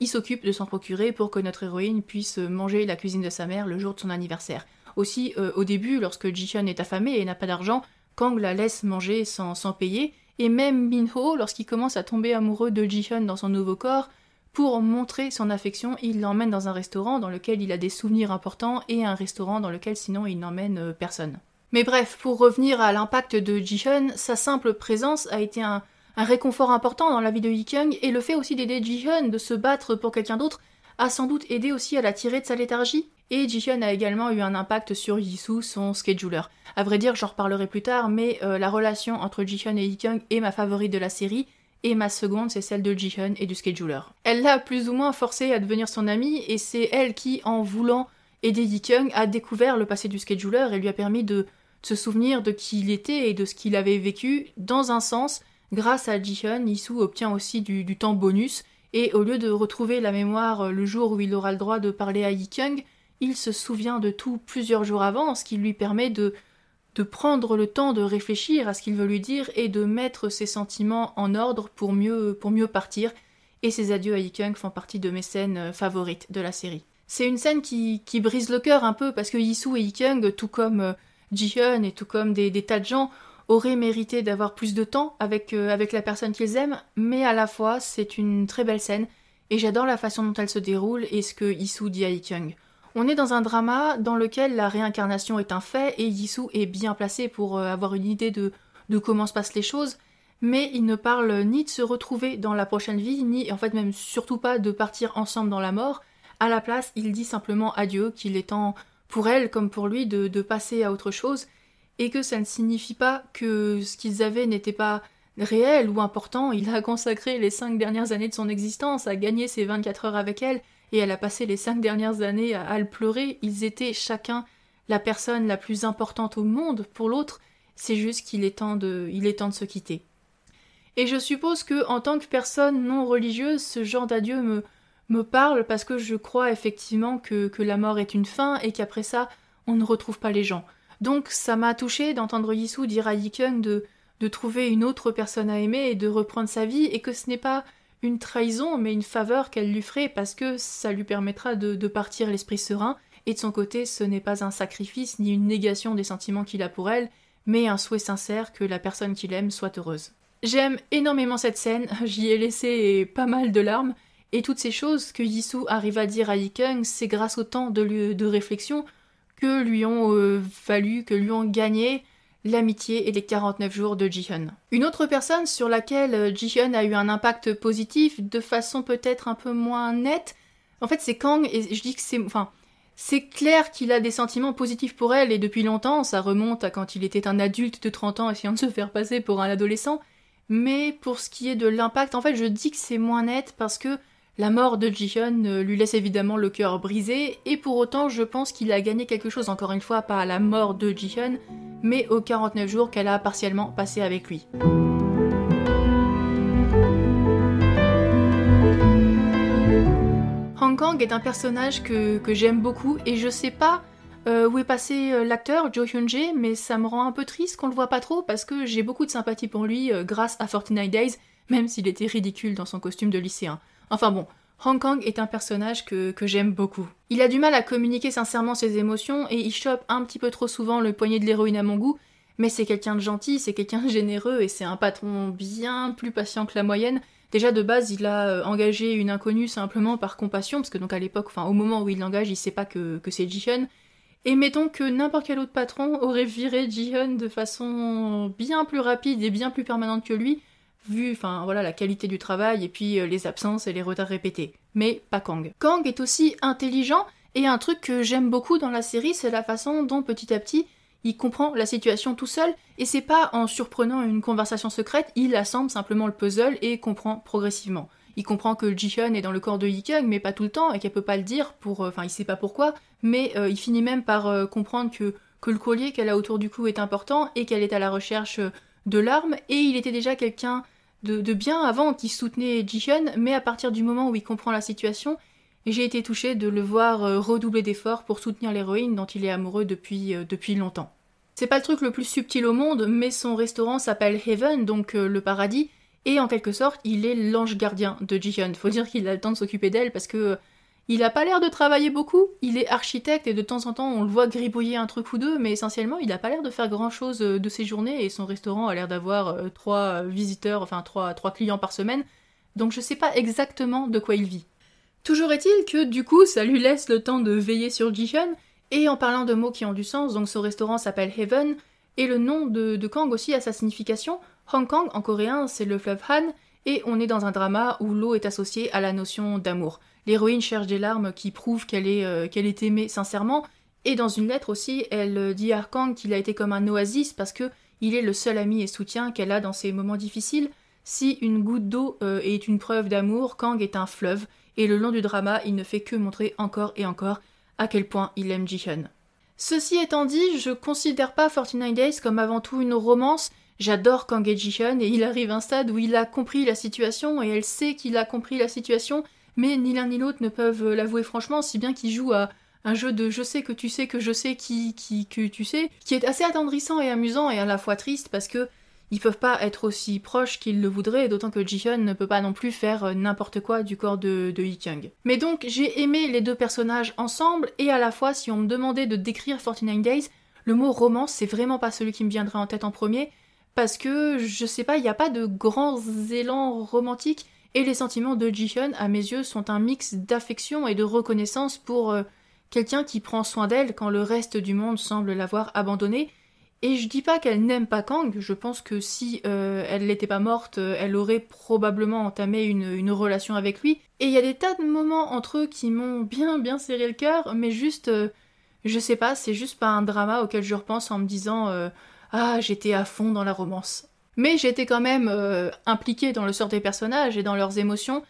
il s'occupe de s'en procurer pour que notre héroïne puisse euh, manger la cuisine de sa mère le jour de son anniversaire. Aussi, euh, au début, lorsque ji Ji-Hun est affamé et n'a pas d'argent, Kang la laisse manger sans, payer, et même Min-ho, lorsqu'il commence à tomber amoureux de ji Ji-Hun dans son nouveau corps, pour montrer son affection, il l'emmène dans un restaurant dans lequel il a des souvenirs importants et un restaurant dans lequel sinon il n'emmène personne. Mais bref, pour revenir à l'impact de ji Ji-Hun, sa simple présence a été un, réconfort important dans la vie de Yi-kyung, et le fait aussi d'aider ji Ji-Hun, de se battre pour quelqu'un d'autre, a sans doute aidé aussi à la tirer de sa léthargie. Et ji Ji-Hun a également eu un impact sur Yisoo, son scheduler. À vrai dire, j'en reparlerai plus tard, mais euh, la relation entre ji Ji-Hun et Yi-kyung est ma favorite de la série, et ma seconde, c'est celle de ji Ji-Hun et du scheduler. Elle l'a plus ou moins forcé à devenir son amie, et c'est elle qui, en voulant aider Yi-kyung, a découvert le passé du scheduler et lui a permis de se souvenir de qui il était et de ce qu'il avait vécu dans un sens. Grâce à Jihyun, Yisu obtient aussi du, temps bonus et au lieu de retrouver la mémoire euh, le jour où il aura le droit de parler à Yi-kyung, il se souvient de tout plusieurs jours avant, ce qui lui permet de, de prendre le temps de réfléchir à ce qu'il veut lui dire et de mettre ses sentiments en ordre pour mieux, pour mieux partir. Et ses adieux à Yi-kyung font partie de mes scènes euh, favorites de la série. C'est une scène qui, qui, brise le cœur un peu parce que Yisu et Yikung, tout comme euh, Jihyun et tout comme des, tas de gens auraient mérité d'avoir plus de temps avec, euh, avec la personne qu'ils aiment, mais à la fois c'est une très belle scène et j'adore la façon dont elle se déroule et ce que Issu dit à Ikyung. On est dans un drama dans lequel la réincarnation est un fait et Issu est bien placé pour euh, avoir une idée de, de comment se passent les choses, mais il ne parle ni de se retrouver dans la prochaine vie, ni en fait même surtout pas de partir ensemble dans la mort. À la place, il dit simplement adieu, qu'il est temps pour elle comme pour lui de, passer à autre chose, et que ça ne signifie pas que ce qu'ils avaient n'était pas réel ou important. Il a consacré les cinq dernières années de son existence à gagner ses 24 heures avec elle, et elle a passé les cinq dernières années à, à le pleurer. Ils étaient chacun la personne la plus importante au monde pour l'autre, c'est juste qu'il est, temps de, il est temps de se quitter. Et je suppose que, en tant que personne non religieuse, ce genre d'adieu me, me parle parce que je crois effectivement que, la mort est une fin et qu'après ça, on ne retrouve pas les gens. Donc ça m'a touché d'entendre Yisu dire à Yikung de, de trouver une autre personne à aimer et de reprendre sa vie et que ce n'est pas une trahison mais une faveur qu'elle lui ferait parce que ça lui permettra de partir l'esprit serein et de son côté ce n'est pas un sacrifice ni une négation des sentiments qu'il a pour elle mais un souhait sincère que la personne qu'il aime soit heureuse. J'aime énormément cette scène, j'y ai laissé pas mal de larmes et toutes ces choses que Yisu arrive à dire à Yikeng, c'est grâce au temps de, de réflexion que lui ont fallu euh, valu, que lui ont gagné l'amitié et les 49 jours de Jihyun. Une autre personne sur laquelle euh, Jihyun a eu un impact positif, de façon peut-être un peu moins nette, en fait c'est Kang, et je dis que c'est... Enfin, c'est clair qu'il a des sentiments positifs pour elle, et depuis longtemps, ça remonte à quand il était un adulte de 30 ans essayant de se faire passer pour un adolescent, mais pour ce qui est de l'impact, en fait je dis que c'est moins net parce que la mort de Ji-Hun euh, lui laisse évidemment le cœur brisé, et pour autant je pense qu'il a gagné quelque chose encore une fois par la mort de Ji-Hun, mais aux 49 jours qu'elle a partiellement passé avec lui. Hong Kong est un personnage que, j'aime beaucoup et je sais pas euh, où est passé euh, l'acteur Jo Hyun Jae, mais ça me rend un peu triste qu'on le voit pas trop parce que j'ai beaucoup de sympathie pour lui grâce à Fortnite Days, même s'il était ridicule dans son costume de lycéen. Enfin bon, Hong Kong est un personnage que, j'aime beaucoup. Il a du mal à communiquer sincèrement ses émotions et il chope un petit peu trop souvent le poignet de l'héroïne à mon goût, mais c'est quelqu'un de gentil, c'est quelqu'un de généreux et c'est un patron bien plus patient que la moyenne. Déjà de base, il a euh, engagé une inconnue simplement par compassion, parce que donc à l'époque, au moment où il l'engage, il sait pas que, que c'est Jihyun. Et mettons que n'importe quel autre patron aurait viré Ji-Hun de façon bien plus rapide et bien plus permanente que lui, vu enfin voilà la qualité du travail et puis euh, les absences et les retards répétés. Mais pas Kang. Kang est aussi intelligent et un truc que j'aime beaucoup dans la série, c'est la façon dont petit à petit il comprend la situation tout seul et c'est pas en surprenant une conversation secrète, il assemble simplement le puzzle et comprend progressivement. Il comprend que Ji-hyun est dans le corps de Yi-kyung, mais pas tout le temps, et qu'elle peut pas le dire pour, euh, enfin, il sait pas pourquoi, mais euh, il finit même par comprendre que, que le collier qu'elle a autour du cou est important et qu'elle est à la recherche de l'arme, et il était déjà quelqu'un de, bien avant qui soutenait Jihyun, mais à partir du moment où il comprend la situation, j'ai été touchée de le voir euh, redoubler d'efforts pour soutenir l'héroïne dont il est amoureux depuis, euh, depuis longtemps. C'est pas le truc le plus subtil au monde, mais son restaurant s'appelle Heaven, donc euh, le paradis, et en quelque sorte, il est l'ange gardien de Ji-hyun. Faut dire qu'il a le temps de s'occuper d'elle parce que il a pas l'air de travailler beaucoup, il est architecte et de temps en temps on le voit gribouiller un truc ou deux, mais essentiellement il a pas l'air de faire grand chose euh, de ses journées et son restaurant a l'air d'avoir euh, trois euh, visiteurs, enfin trois, clients par semaine, donc je sais pas exactement de quoi il vit. Toujours est-il que du coup ça lui laisse le temps de veiller sur Hyun, et en parlant de mots qui ont du sens, donc ce restaurant s'appelle Heaven, et le nom de, de, Kang aussi a sa signification. Hong Kong en coréen c'est le fleuve Han, et on est dans un drama où l'eau est associée à la notion d'amour. L'héroïne cherche des larmes qui prouvent qu'elle est, euh, qu'elle est aimée sincèrement. Et dans une lettre aussi, elle euh, dit à Kang qu'il a été comme un oasis parce que il est le seul ami et soutien qu'elle a dans ses moments difficiles. Si une goutte d'eau euh, est une preuve d'amour, Kang est un fleuve, et le long du drama, il ne fait que montrer encore et encore à quel point il aime Ji-Hun. Ceci étant dit, je considère pas 49 Days comme avant tout une romance. J'adore Kang et Ji-hun et il arrive un stade où il a compris la situation, et elle sait qu'il a compris la situation, mais ni l'un ni l'autre ne peuvent euh, l'avouer franchement, si bien qu'ils jouent à un jeu de je sais que tu sais que je sais qui, qui que tu sais, qui est assez attendrissant et amusant et à la fois triste parce que ils peuvent pas être aussi proches qu'ils le voudraient, d'autant que Jihyun ne peut pas non plus faire euh, n'importe quoi du corps de, de Kyung. Mais donc, j'ai aimé les deux personnages ensemble, et à la fois, si on me demandait de décrire 49 Days, le mot romance, c'est vraiment pas celui qui me viendrait en tête en premier, parce que, je sais pas, il n'y a pas de grands élans romantiques, et les sentiments de Jihyun, à mes yeux, sont un mix d'affection et de reconnaissance pour euh, quelqu'un qui prend soin d'elle quand le reste du monde semble l'avoir abandonnée. Et je dis pas qu'elle n'aime pas Kang, je pense que si euh, elle n'était pas morte, euh, elle aurait probablement entamé une, relation avec lui. Et il y a des tas de moments entre eux qui m'ont bien bien serré le cœur, mais juste, je sais pas, c'est juste pas un drama auquel je repense en me disant Ah, j'étais à fond dans la romance. Mais j'étais quand même euh, impliquée dans le sort des personnages et dans leurs émotions,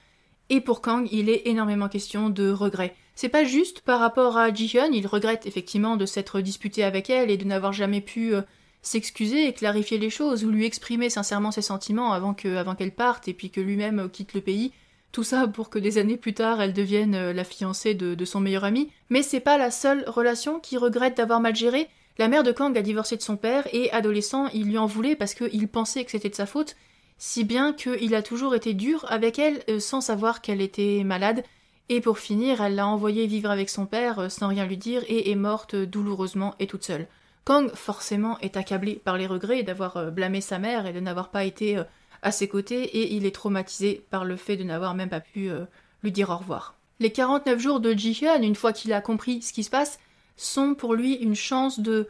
et pour Kang, il est énormément question de regret. C'est pas juste par rapport à Ji Hyun, il regrette effectivement de s'être disputé avec elle et de n'avoir jamais pu euh, s'excuser et clarifier les choses, ou lui exprimer sincèrement ses sentiments avant qu'elle avant parte et puis que lui-même euh, quitte le pays. Tout ça pour que des années plus tard, elle devienne la fiancée de, son meilleur ami. Mais c'est pas la seule relation qu'il regrette d'avoir mal géré. La mère de Kang a divorcé de son père et, adolescent, il lui en voulait parce qu'il pensait que c'était de sa faute, si bien qu'il a toujours été dur avec elle euh, sans savoir qu'elle était malade. Et pour finir, elle l'a envoyé vivre avec son père euh, sans rien lui dire et est morte euh, douloureusement et toute seule. Kang, forcément, est accablé par les regrets d'avoir blâmé sa mère et de n'avoir pas été à ses côtés, et il est traumatisé par le fait de n'avoir même pas pu lui dire au revoir. Les 49 jours de Ji Hyun, une fois qu'il a compris ce qui se passe, sont pour lui une chance de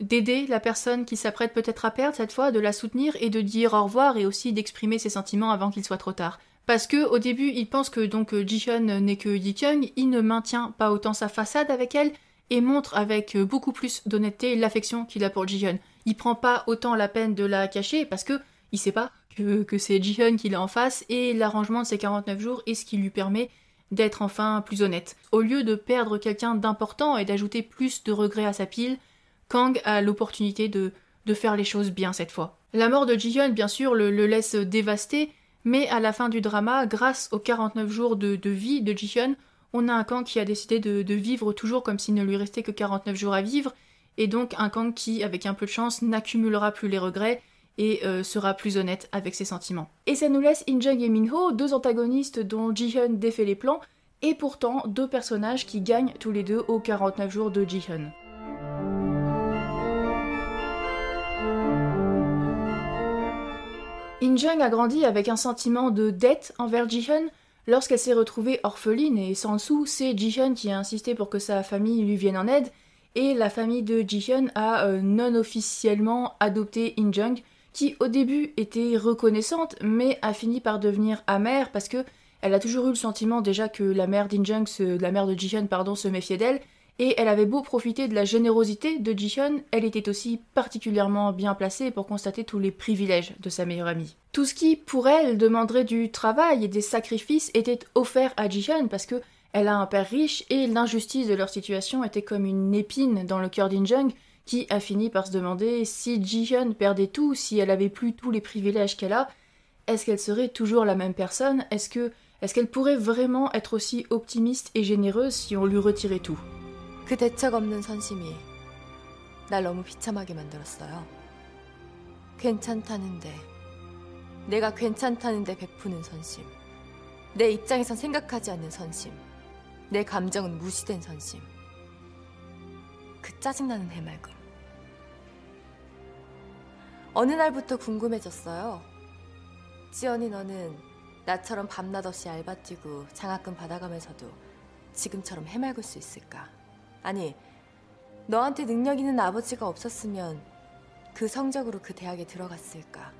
d'aider la personne qui s'apprête peut-être à perdre cette fois, de la soutenir et de dire au revoir et aussi d'exprimer ses sentiments avant qu'il soit trop tard. Parce que au début, il pense que donc euh, Jihyun n'est que Kyung, il ne maintient pas autant sa façade avec elle et montre avec euh, beaucoup plus d'honnêteté l'affection qu'il a pour Jihyun. Il prend pas autant la peine de la cacher parce que il sait pas que, que c'est Jihyun qu'il a en face et l'arrangement de ses 49 jours est ce qui lui permet d'être enfin plus honnête. Au lieu de perdre quelqu'un d'important et d'ajouter plus de regrets à sa pile, Kang a l'opportunité de, de faire les choses bien cette fois. La mort de ji bien sûr, le, laisse dévasté, mais à la fin du drama, grâce aux 49 jours de, vie de ji on a un Kang qui a décidé de, de vivre toujours comme s'il ne lui restait que 49 jours à vivre, et donc un Kang qui, avec un peu de chance, n'accumulera plus les regrets et euh, sera plus honnête avec ses sentiments. Et ça nous laisse In-jung et Min-ho, deux antagonistes dont Ji-hyun défait les plans, et pourtant deux personnages qui gagnent tous les deux aux 49 jours de Ji-hyun. In-jung a grandi avec un sentiment de dette envers Ji-hyun, Lorsqu'elle s'est retrouvée orpheline et sans sous, c'est Hyun qui a insisté pour que sa famille lui vienne en aide, et la famille de Ji Hyun a euh, non officiellement adopté Jung, qui au début était reconnaissante, mais a fini par devenir amère parce que elle a toujours eu le sentiment déjà que la mère la mère de Jihyun, pardon, se méfiait d'elle, et elle avait beau profiter de la générosité de Jihyun, elle était aussi particulièrement bien placée pour constater tous les privilèges de sa meilleure amie. Tout ce qui, pour elle, demanderait du travail et des sacrifices était offert à Jihyun parce que elle a un père riche et l'injustice de leur situation était comme une épine dans le cœur d'Injung qui a fini par se demander si Ji-hyun perdait tout, si elle avait plus tous les privilèges qu'elle a, est-ce qu'elle serait toujours la même personne Est-ce que est-ce qu'elle pourrait vraiment être aussi optimiste et généreuse si on lui retirait tout 내 입장에선 생각하지 않는 선심, 내그 짜증나는 해맑음. 어느 날부터 궁금해졌어요. 지연이 너는 나처럼 밤낮 없이 알바 뛰고 장학금 받아가면서도 지금처럼 해맑을 수 있을까? 아니, 너한테 능력 있는 아버지가 없었으면 그 성적으로 그 대학에 들어갔을까?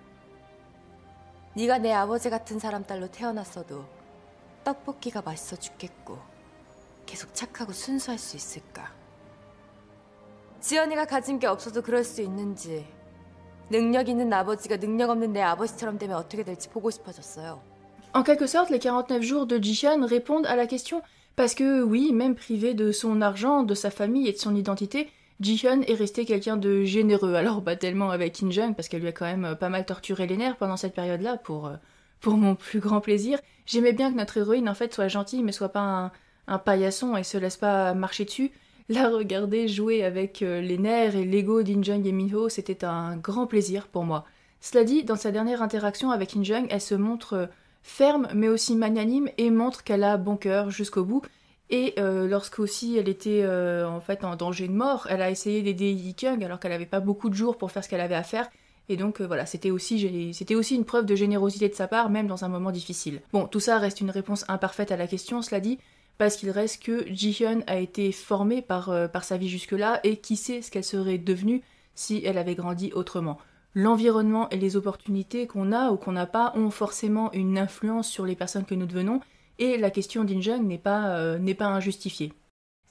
네가 내 아버지 같은 사람 딸로 태어났어도 떡볶이가 맛있어 죽겠고 계속 착하고 순수할 수 있을까? En quelque sorte, les 49 jours de Hyun répondent à la question parce que oui, même privé de son argent, de sa famille et de son identité, Hyun est resté quelqu'un de généreux. Alors pas tellement avec Jung parce qu'elle lui a quand même euh, pas mal torturé les nerfs pendant cette période-là pour euh, pour mon plus grand plaisir. J'aimais bien que notre héroïne en fait soit gentille mais soit pas un, un paillasson et se laisse pas marcher dessus. La regarder jouer avec euh, les nerfs et l'ego d'Injung et Minho, c'était un grand plaisir pour moi. Cela dit, dans sa dernière interaction avec Injung, elle se montre euh, ferme mais aussi magnanime et montre qu'elle a bon cœur jusqu'au bout. Et euh, lorsque aussi elle était euh, en fait en danger de mort, elle a essayé d'aider Yi alors qu'elle n'avait pas beaucoup de jours pour faire ce qu'elle avait à faire. Et donc voilà, c'était aussi, c'était aussi une preuve de générosité de sa part, même dans un moment difficile. Bon, tout ça reste une réponse imparfaite à la question, cela dit, parce qu'il reste que Jihyun a été formée euh, par, sa vie jusque-là et qui sait ce qu'elle serait devenue si elle avait grandi autrement. L'environnement et les opportunités qu'on a ou qu'on n'a pas ont forcément une influence sur les personnes que nous devenons et la question d'Injun n'est pas, euh, n'est pas injustifiée.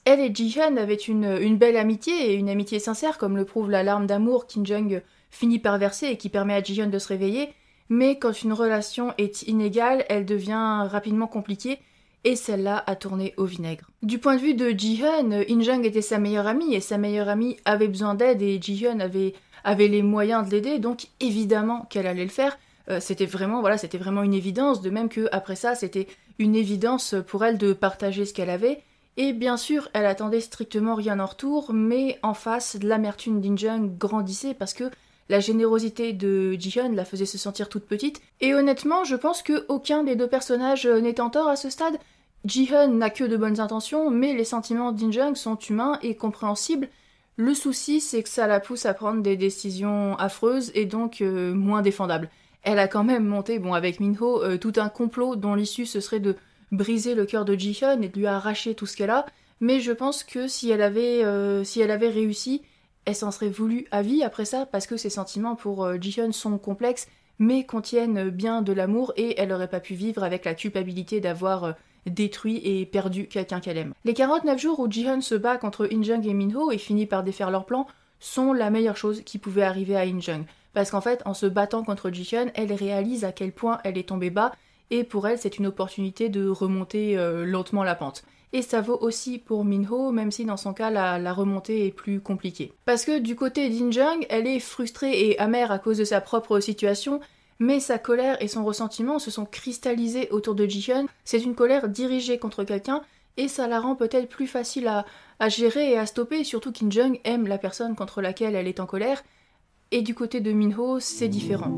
Elle et Ji Hyun avaient une, belle amitié et une amitié sincère comme le prouve la larme d'amour Jung finit par verser et qui permet à Jihyun de se réveiller, mais quand une relation est inégale, elle devient rapidement compliquée et celle-là a tourné au vinaigre. Du point de vue de Ji In Jung était sa meilleure amie et sa meilleure amie avait besoin d'aide et Ji avait, avait les moyens de l'aider, donc évidemment qu'elle allait le faire. Euh, c'était vraiment voilà, c'était vraiment une évidence. De même que après ça, c'était une évidence pour elle de partager ce qu'elle avait. Et bien sûr, elle attendait strictement rien en retour, mais en face, l'amertume d'In Jung grandissait parce que la générosité de Ji-hyun la faisait se sentir toute petite, et honnêtement, je pense qu'aucun aucun des deux personnages euh, n'est en tort à ce stade. Ji-hyun n'a que de bonnes intentions, mais les sentiments d'In-jung sont humains et compréhensibles. Le souci, c'est que ça la pousse à prendre des décisions affreuses et donc euh, moins défendables. Elle a quand même monté, bon, avec Min-ho, euh, tout un complot dont l'issue ce serait de briser le cœur de Ji-hyun et de lui arracher tout ce qu'elle a. Mais je pense que si elle avait, si elle avait réussi, elle s'en serait voulu à vie après ça parce que ses sentiments pour Ji euh, Jihyun sont complexes mais contiennent euh, bien de l'amour et elle n'aurait pas pu vivre avec la culpabilité d'avoir euh, détruit et perdu quelqu'un qu'elle aime. Les 49 jours où Ji Jihyun se bat contre Jung et Ho et finit par défaire leur plan sont la meilleure chose qui pouvait arriver à In Jung. parce qu'en fait en se battant contre Ji Jihyun, elle réalise à quel point elle est tombée bas et pour elle c'est une opportunité de remonter lentement la pente. Et ça vaut aussi pour Minho, même si dans son cas la, remontée est plus compliquée. Parce que du côté d'Injung, elle est frustrée et amère à cause de sa propre situation, mais sa colère et son ressentiment se sont cristallisés autour de Jihyun. C'est une colère dirigée contre quelqu'un et ça la rend peut-être plus facile à, gérer et à stopper, surtout qu'Injung aime la personne contre laquelle elle est en colère. Et du côté de Minho, c'est différent.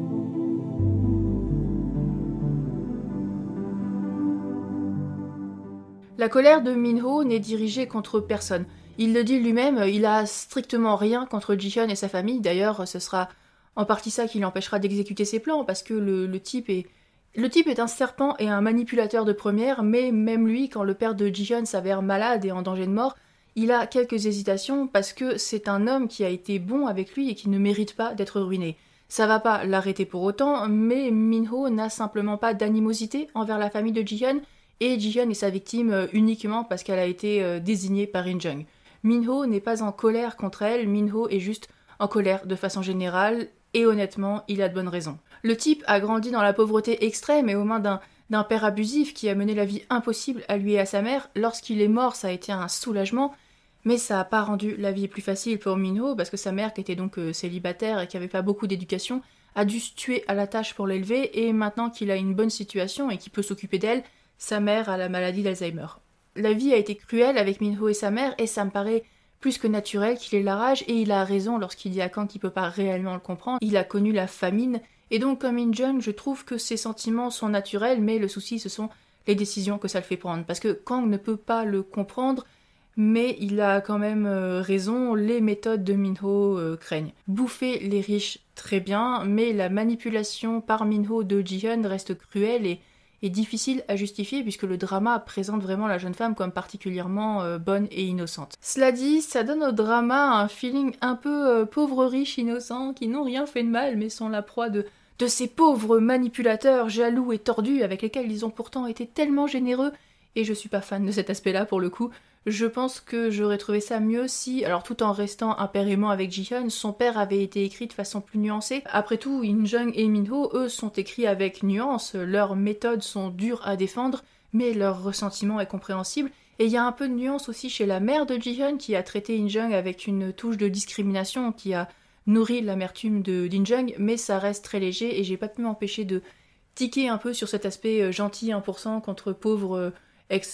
La colère de Minho n'est dirigée contre personne. Il le dit lui-même, euh, il a strictement rien contre Jihyun et sa famille. D'ailleurs, ce sera en partie ça qui l'empêchera d'exécuter ses plans, parce que le, type est. Le type est un serpent et un manipulateur de première, mais même lui, quand le père de Jihyun s'avère malade et en danger de mort, il a quelques hésitations parce que c'est un homme qui a été bon avec lui et qui ne mérite pas d'être ruiné. Ça va pas l'arrêter pour autant, mais Minho n'a simplement pas d'animosité envers la famille de Jihyun et Hyun est sa victime euh, uniquement parce qu'elle a été euh, désignée par In-jung. Minho n'est pas en colère contre elle, Min Ho est juste en colère de façon générale, et honnêtement, il a de bonnes raisons. Le type a grandi dans la pauvreté extrême et aux mains d'un père abusif qui a mené la vie impossible à lui et à sa mère. Lorsqu'il est mort, ça a été un soulagement, mais ça n'a pas rendu la vie plus facile pour Ho parce que sa mère, qui était donc euh, célibataire et qui n'avait pas beaucoup d'éducation, a dû se tuer à la tâche pour l'élever, et maintenant qu'il a une bonne situation et qu'il peut s'occuper d'elle, sa mère à la maladie d'Alzheimer. La vie a été cruelle avec Minho et sa mère, et ça me paraît plus que naturel qu'il ait la rage, et il a raison lorsqu'il dit à Kang qu'il peut pas réellement le comprendre. Il a connu la famine, et donc comme in je trouve que ses sentiments sont naturels, mais le souci, ce sont les décisions que ça le fait prendre. Parce que Kang ne peut pas le comprendre, mais il a quand même euh, raison, les méthodes de Minho euh, craignent. Bouffer les riches, très bien, mais la manipulation par Minho de Jihyun reste cruelle et est difficile à justifier puisque le drama présente vraiment la jeune femme comme particulièrement euh, bonne et innocente. Cela dit, ça donne au drama un feeling un peu euh, pauvre riche innocent qui n'ont rien fait de mal mais sont la proie de de ces pauvres manipulateurs jaloux et tordus avec lesquels ils ont pourtant été tellement généreux et je suis pas fan de cet aspect-là pour le coup, je pense que j'aurais trouvé ça mieux si, alors tout en restant impériment avec Ji Ji-Hun, son père avait été écrit de façon plus nuancée. Après tout, In-jung et Min Ho, eux, sont écrits avec nuance, leurs méthodes sont dures à défendre, mais leur ressentiment est compréhensible. Et il y a un peu de nuance aussi chez la mère de Ji Ji-Hun, qui a traité In-jung avec une touche de discrimination qui a nourri l'amertume de In-jung, mais ça reste très léger et j'ai pas pu m'empêcher de tiquer un peu sur cet aspect euh, gentil 1% contre pauvre euh,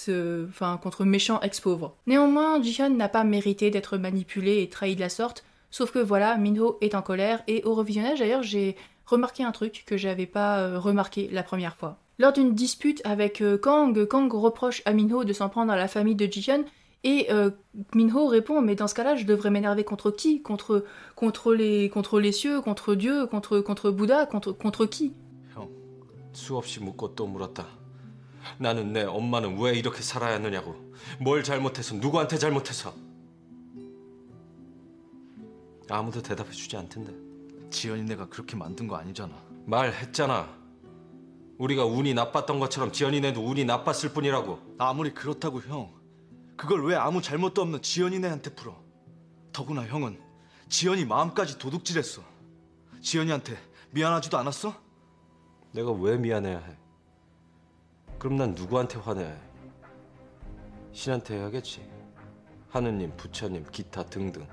euh, enfin, contre méchants ex-pauvres. Néanmoins, Jihun n'a pas mérité d'être manipulé et trahi de la sorte, sauf que voilà, Minho est en colère, et au revisionnage d'ailleurs, j'ai remarqué un truc que j'avais pas euh, remarqué la première fois. Lors d'une dispute avec euh, Kang, Kang reproche à Minho de s'en prendre à la famille de Jihun et Minho répond Mais dans ce cas-là, je devrais m'énerver contre qui contre, contre, les, contre les cieux, contre Dieu, contre, contre Bouddha, contre, contre qui 나는 내 엄마는 왜 이렇게 살아야 하느냐고. 뭘 잘못해서, 누구한테 잘못해서. 아무도 대답해 주지 않던데. 지연이내가 그렇게 만든 거 아니잖아. 말했잖아. 우리가 운이 나빴던 것처럼 지연이네도 운이 나빴을 뿐이라고. 아무리 그렇다고 형. 그걸 왜 아무 잘못도 없는 지연이네한테 풀어. 더구나 형은 지연이 마음까지 도둑질했어. 지연이한테 미안하지도 않았어? 내가 왜 미안해야 해? 그럼 난 누구한테 화내? 신한테 해야겠지. 하느님, 부처님, 기타 등등.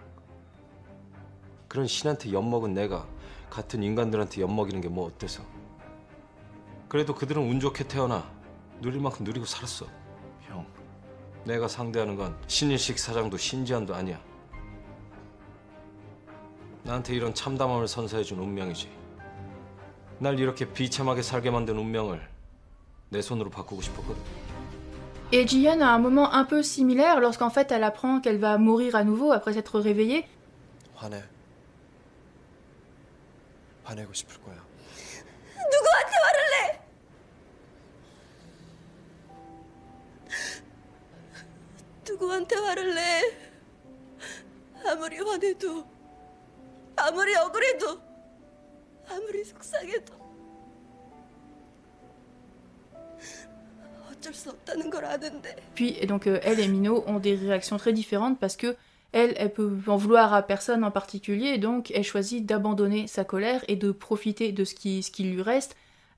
그런 신한테 엿먹은 내가 같은 인간들한테 엿먹이는 게 뭐 어때서? 그래도 그들은 운 좋게 태어나 누릴 만큼 누리고 살았어. 형, 내가 상대하는 건 신일식 사장도 신지한도 아니야. 나한테 이런 참담함을 선사해준 운명이지. 날 이렇게 비참하게 살게 만든 운명을 Et j i y e n a un moment un peu similaire lorsqu'en fait elle apprend qu'elle va mourir à nouveau après s'être réveillée. 아무리 화내도 아무리 억울해도 아무리 속상해도 Puis donc euh, elle et Minho ont des réactions très différentes parce que elle, elle peut en vouloir à personne en particulier, donc elle choisit d'abandonner sa colère et de profiter de ce qui, qui lui reste,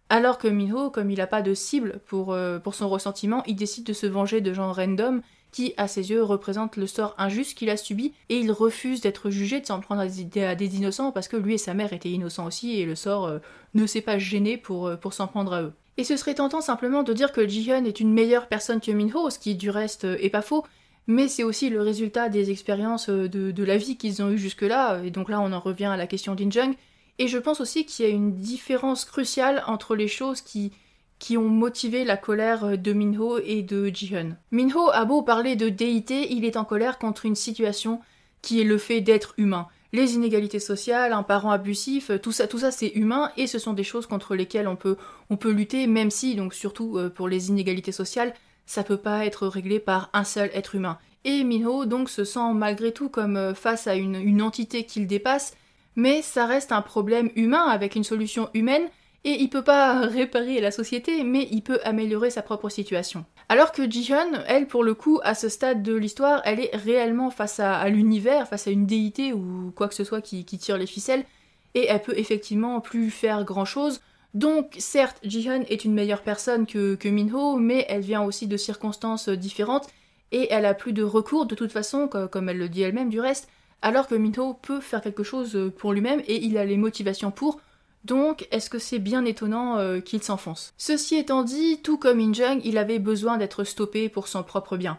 alors que Minho, comme il n'a pas de cible pour, euh, pour son ressentiment, il décide de se venger de gens random qui, à ses yeux, représente le sort injuste qu'il a subi, et il refuse d'être jugé, de s'en prendre à des, innocents, parce que lui et sa mère étaient innocents aussi, et le sort euh, ne s'est pas gêné pour, pour s'en prendre à eux. Et ce serait tentant simplement de dire que Ji-hyun est une meilleure personne que Minho, ce qui du reste euh, est pas faux, mais c'est aussi le résultat des expériences euh, de, la vie qu'ils ont eues jusque-là, et donc là on en revient à la question d'Injung, et je pense aussi qu'il y a une différence cruciale entre les choses qui, ont motivé la colère euh, de Minho et de Jihyun. Minho a beau parler de déité, il est en colère contre une situation qui est le fait d'être humain les inégalités sociales, un parent abusif, euh, tout ça, tout ça c'est humain et ce sont des choses contre lesquelles on peut, on peut lutter, même si, donc surtout euh, pour les inégalités sociales, ça peut pas être réglé par un seul être humain. Et Minho donc se sent malgré tout comme euh, face à une entité qu'il dépasse, mais ça reste un problème humain avec une solution humaine et il peut pas réparer la société, mais il peut améliorer sa propre situation. Alors que Ji-Hun, elle, pour le coup, à ce stade de l'histoire, elle est réellement face à, l'univers, face à une déité ou quoi que ce soit qui, tire les ficelles, et elle peut effectivement plus faire grand chose. Donc, certes, Ji-Hun est une meilleure personne que, min Minho, mais elle vient aussi de circonstances différentes, et elle a plus de recours de toute façon, comme elle le dit elle-même du reste, alors que Minho peut faire quelque chose pour lui-même, et il a les motivations pour, donc, est-ce que c'est bien étonnant euh, qu'il s'enfonce Ceci étant dit, tout comme Injung, il avait besoin d'être stoppé pour son propre bien.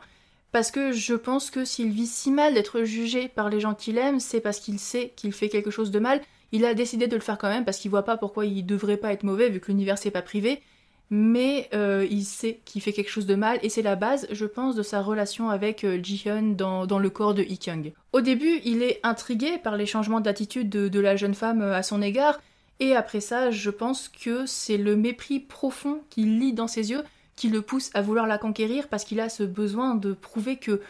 Parce que je pense que s'il vit si mal d'être jugé par les gens qu'il aime, c'est parce qu'il sait qu'il fait quelque chose de mal. Il a décidé de le faire quand même parce qu'il voit pas pourquoi il devrait pas être mauvais vu que l'univers n'est pas privé. Mais euh, il sait qu'il fait quelque chose de mal et c'est la base, je pense, de sa relation avec euh, Ji-hyun dans, le corps de Ik kyung Au début, il est intrigué par les changements d'attitude de la jeune femme à son égard, et après ça, je pense que c'est le mépris profond qu'il lit dans ses yeux qui le pousse à vouloir la conquérir parce qu'il a ce besoin de prouver que,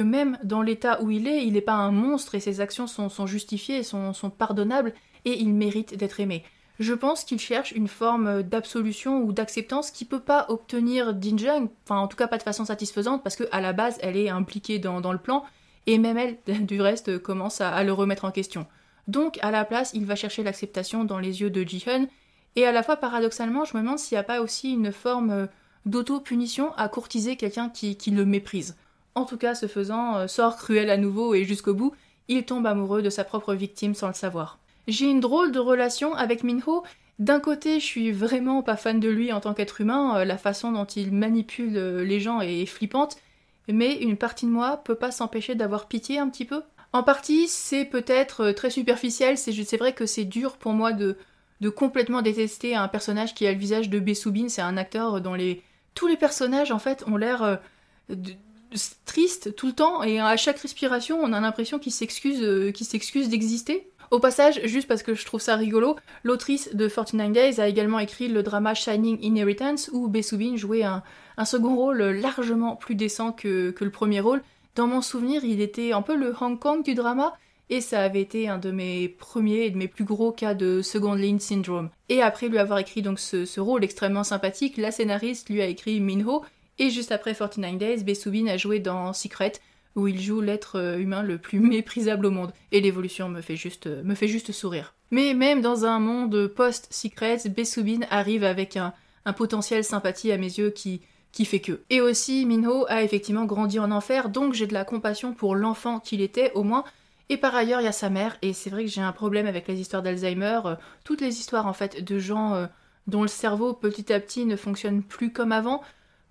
même dans l'état où il est, il n'est pas un monstre et ses actions sont, justifiées, sont, sont pardonnables et il mérite d'être aimé. Je pense qu'il cherche une forme d'absolution ou d'acceptance qu'il peut pas obtenir d'Injang, enfin en tout cas pas de façon satisfaisante parce qu'à la base elle est impliquée dans, le plan et même elle du reste commence à le remettre en question. Donc à la place, il va chercher l'acceptation dans les yeux de Ji-hun. Et à la fois, paradoxalement, je me demande s'il n'y a pas aussi une forme euh, d'auto-punition à courtiser quelqu'un qui, qui, le méprise. En tout cas, ce faisant, euh, sort cruel à nouveau et jusqu'au bout, il tombe amoureux de sa propre victime sans le savoir. J'ai une drôle de relation avec Minho. D'un côté, je suis vraiment pas fan de lui en tant qu'être humain, euh, la façon dont il manipule les gens est flippante, mais une partie de moi peut pas s'empêcher d'avoir pitié un petit peu. En partie, c'est peut-être euh, très superficiel, c'est vrai que c'est dur pour moi de, complètement détester un personnage qui a le visage de Bessoubine, c'est un acteur dont les... tous les personnages en fait ont l'air euh, tristes tout le temps et à chaque respiration on a l'impression qu'il s'excuse euh, s'excuse d'exister. Au passage, juste parce que je trouve ça rigolo, l'autrice de 49 Days a également écrit le drama Shining Inheritance où Bessoubine jouait un, second rôle largement plus décent que le premier rôle dans mon souvenir, il était un peu le Hong Kong du drama, et ça avait été un de mes premiers et de mes plus gros cas de second line syndrome. Et après lui avoir écrit donc ce, rôle extrêmement sympathique, la scénariste lui a écrit Minho, et juste après 49 Days, Bessoubine a joué dans Secret, où il joue l'être euh, humain le plus méprisable au monde. Et l'évolution me fait juste, euh, me fait juste sourire. Mais même dans un monde post-Secret, Bessoubine arrive avec un potentiel sympathie à mes yeux qui, qui fait que. Et aussi, Minho a effectivement grandi en enfer, donc j'ai de la compassion pour l'enfant qu'il était, au moins. Et par ailleurs, il y a sa mère, et c'est vrai que j'ai un problème avec les histoires d'Alzheimer, euh, toutes les histoires en fait de gens euh, dont le cerveau petit à petit ne fonctionne plus comme avant.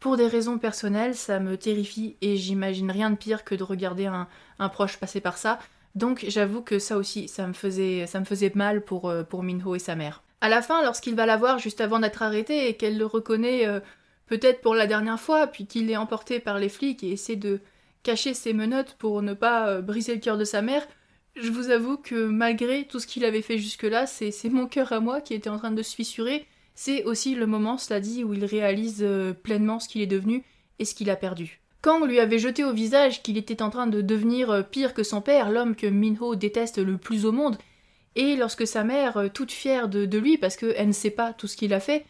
Pour des raisons personnelles, ça me terrifie et j'imagine rien de pire que de regarder un, proche passer par ça. Donc j'avoue que ça aussi, ça me faisait, ça me faisait mal pour, euh, pour Minho et sa mère. À la fin, lorsqu'il va la voir juste avant d'être arrêté et qu'elle le reconnaît peut-être pour la dernière fois, puis qu'il est emporté par les flics et essaie de cacher ses menottes pour ne pas euh, briser le cœur de sa mère, je vous avoue que malgré tout ce qu'il avait fait jusque-là, c'est mon cœur à moi qui était en train de se fissurer. C'est aussi le moment, cela dit, où il réalise euh, pleinement ce qu'il est devenu et ce qu'il a perdu. Kang lui avait jeté au visage qu'il était en train de devenir euh, pire que son père, l'homme que Minho déteste le plus au monde, et lorsque sa mère, toute fière de, de lui parce qu'elle ne sait pas tout ce qu'il a fait,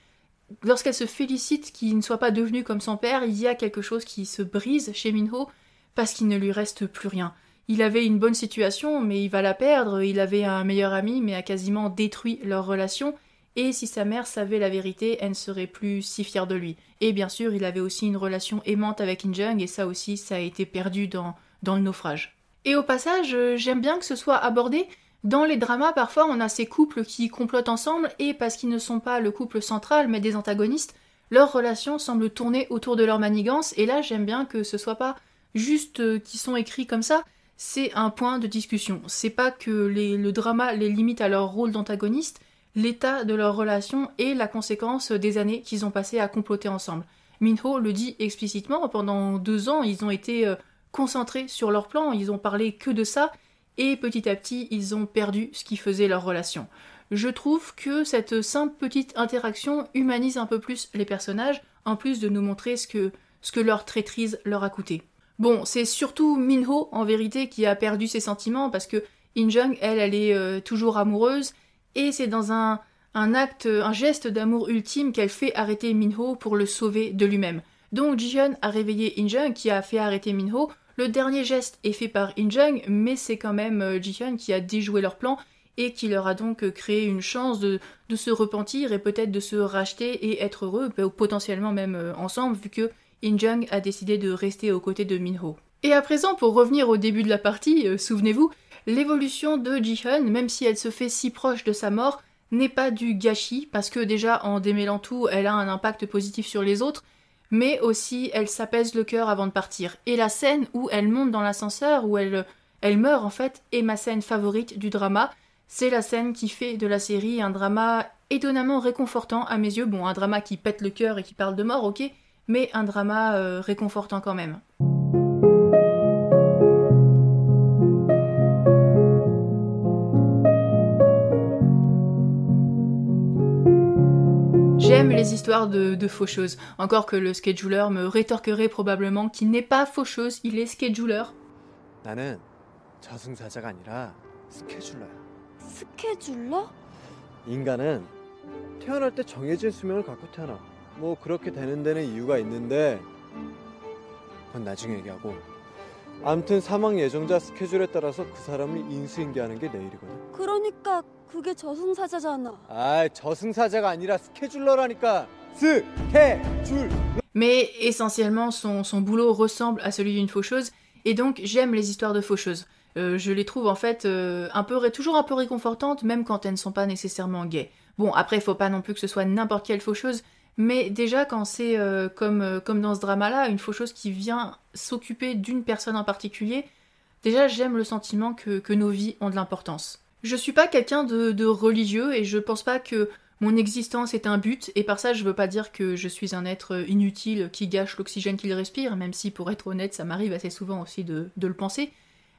lorsqu'elle se félicite qu'il ne soit pas devenu comme son père, il y a quelque chose qui se brise chez Minho parce qu'il ne lui reste plus rien. Il avait une bonne situation, mais il va la perdre. Il avait un meilleur ami, mais a quasiment détruit leur relation. Et si sa mère savait la vérité, elle ne serait plus si fière de lui. Et bien sûr, il avait aussi une relation aimante avec Injung, et ça aussi, ça a été perdu dans, dans le naufrage. Et au passage, euh, j'aime bien que ce soit abordé dans les dramas, parfois, on a ces couples qui complotent ensemble et parce qu'ils ne sont pas le couple central mais des antagonistes, leur relation semble tourner autour de leur manigance et là j'aime bien que ce soit pas juste euh, qu'ils sont écrits comme ça, c'est un point de discussion. C'est pas que le drama les limite à leur rôle d'antagoniste, l'état de leur relation est la conséquence des années qu'ils ont passées à comploter ensemble. Minho le dit explicitement, pendant deux ans ils ont été euh, concentrés sur leur plan, ils ont parlé que de ça, et petit à petit ils ont perdu ce qui faisait leur relation. Je trouve que cette simple petite interaction humanise un peu plus les personnages, en plus de nous montrer ce que, ce que leur traîtrise leur a coûté. Bon, c'est surtout Minho en vérité qui a perdu ses sentiments parce que Injung, elle, elle est euh, toujours amoureuse et c'est dans un, un acte, un geste d'amour ultime qu'elle fait arrêter Minho pour le sauver de lui-même. Donc Jihyun a réveillé Jung qui a fait arrêter Minho le dernier geste est fait par Injung, mais c'est quand même euh, Jihyun qui a déjoué leur plan et qui leur a donc euh, créé une chance de, se repentir et peut-être de se racheter et être heureux, potentiellement même euh, ensemble, vu que Injung a décidé de rester aux côtés de Min Ho. Et à présent, pour revenir au début de la partie, souvenez-vous, l'évolution de Jihyun, même si elle se fait si proche de sa mort, n'est pas du gâchis, parce que déjà en démêlant tout, elle a un impact positif sur les autres, mais aussi elle s'apaise le cœur avant de partir. Et la scène où elle monte dans l'ascenseur, où elle, elle meurt en fait, est ma scène favorite du drama. C'est la scène qui fait de la série un drama étonnamment réconfortant à mes yeux. Bon, un drama qui pète le cœur et qui parle de mort, ok, mais un drama euh, réconfortant quand même. J'aime les histoires de, de faucheuses. Encore que le scheduler me rétorquerait probablement qu'il n'est pas faucheuse, il est scheduler. 나는 저승사자가 아니라 스케줄러야. 스케줄러? 인간은 태어날 때 정해진 수명을 갖고 태어나. 뭐 그렇게 되는 데는 이유가 있는데 그건 나중에 얘기하고 Mais essentiellement, son, boulot ressemble à celui d'une faucheuse, et donc j'aime les histoires de faucheuses. Euh, je les trouve en fait euh, un peu, toujours un peu réconfortantes, même quand elles ne sont pas nécessairement gays. Bon, après, il faut pas non plus que ce soit n'importe quelle faucheuse, mais déjà, quand c'est euh, comme, euh, comme dans ce drama-là, une chose qui vient s'occuper d'une personne en particulier, déjà j'aime le sentiment que, nos vies ont de l'importance. Je suis pas quelqu'un de, de, religieux et je pense pas que mon existence est un but, et par ça je veux pas dire que je suis un être euh, inutile qui gâche l'oxygène qu'il respire, même si pour être honnête ça m'arrive assez souvent aussi de, de le penser.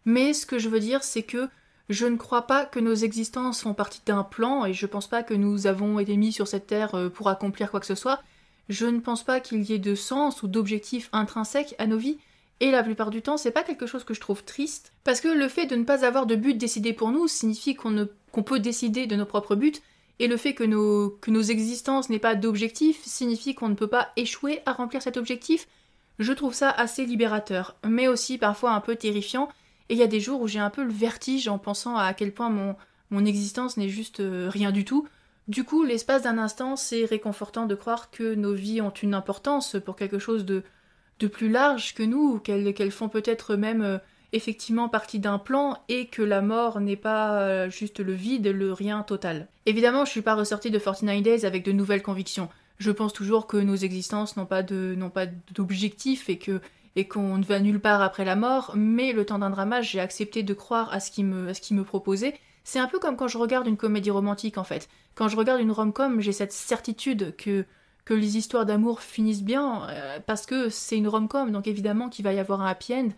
Mais ce que je veux dire c'est que je ne crois pas que nos existences font partie d'un plan, et je ne pense pas que nous avons été mis sur cette terre euh, pour accomplir quoi que ce soit. Je ne pense pas qu'il y ait de sens ou d'objectif intrinsèque à nos vies, et la plupart du temps, c'est pas quelque chose que je trouve triste, parce que le fait de ne pas avoir de but décidé pour nous signifie qu'on peut décider de nos propres buts, et le fait que nos existences n'aient pas d'objectif signifie qu'on ne peut pas échouer à remplir cet objectif. Je trouve ça assez libérateur, mais aussi parfois un peu terrifiant, et il y a des jours où j'ai un peu le vertige en pensant à quel point mon, mon existence n'est juste euh, rien du tout. Du coup, l'espace d'un instant, c'est réconfortant de croire que nos vies ont une importance pour quelque chose de, de plus large que nous, qu'elles font peut-être même euh, effectivement partie d'un plan et que la mort n'est pas euh, juste le vide, le rien total. Évidemment, je ne suis pas ressortie de 49 Days avec de nouvelles convictions. Je pense toujours que nos existences n'ont pas d'objectif et que et qu'on ne va nulle part après la mort, mais le temps d'un drama, j'ai accepté de croire à ce qui me, ce qui me proposait. C'est un peu comme quand je regarde une comédie romantique en fait. Quand je regarde une rom-com, j'ai cette certitude que, que les histoires d'amour finissent bien euh, parce que c'est une rom-com, donc évidemment qu'il va y avoir un happy end.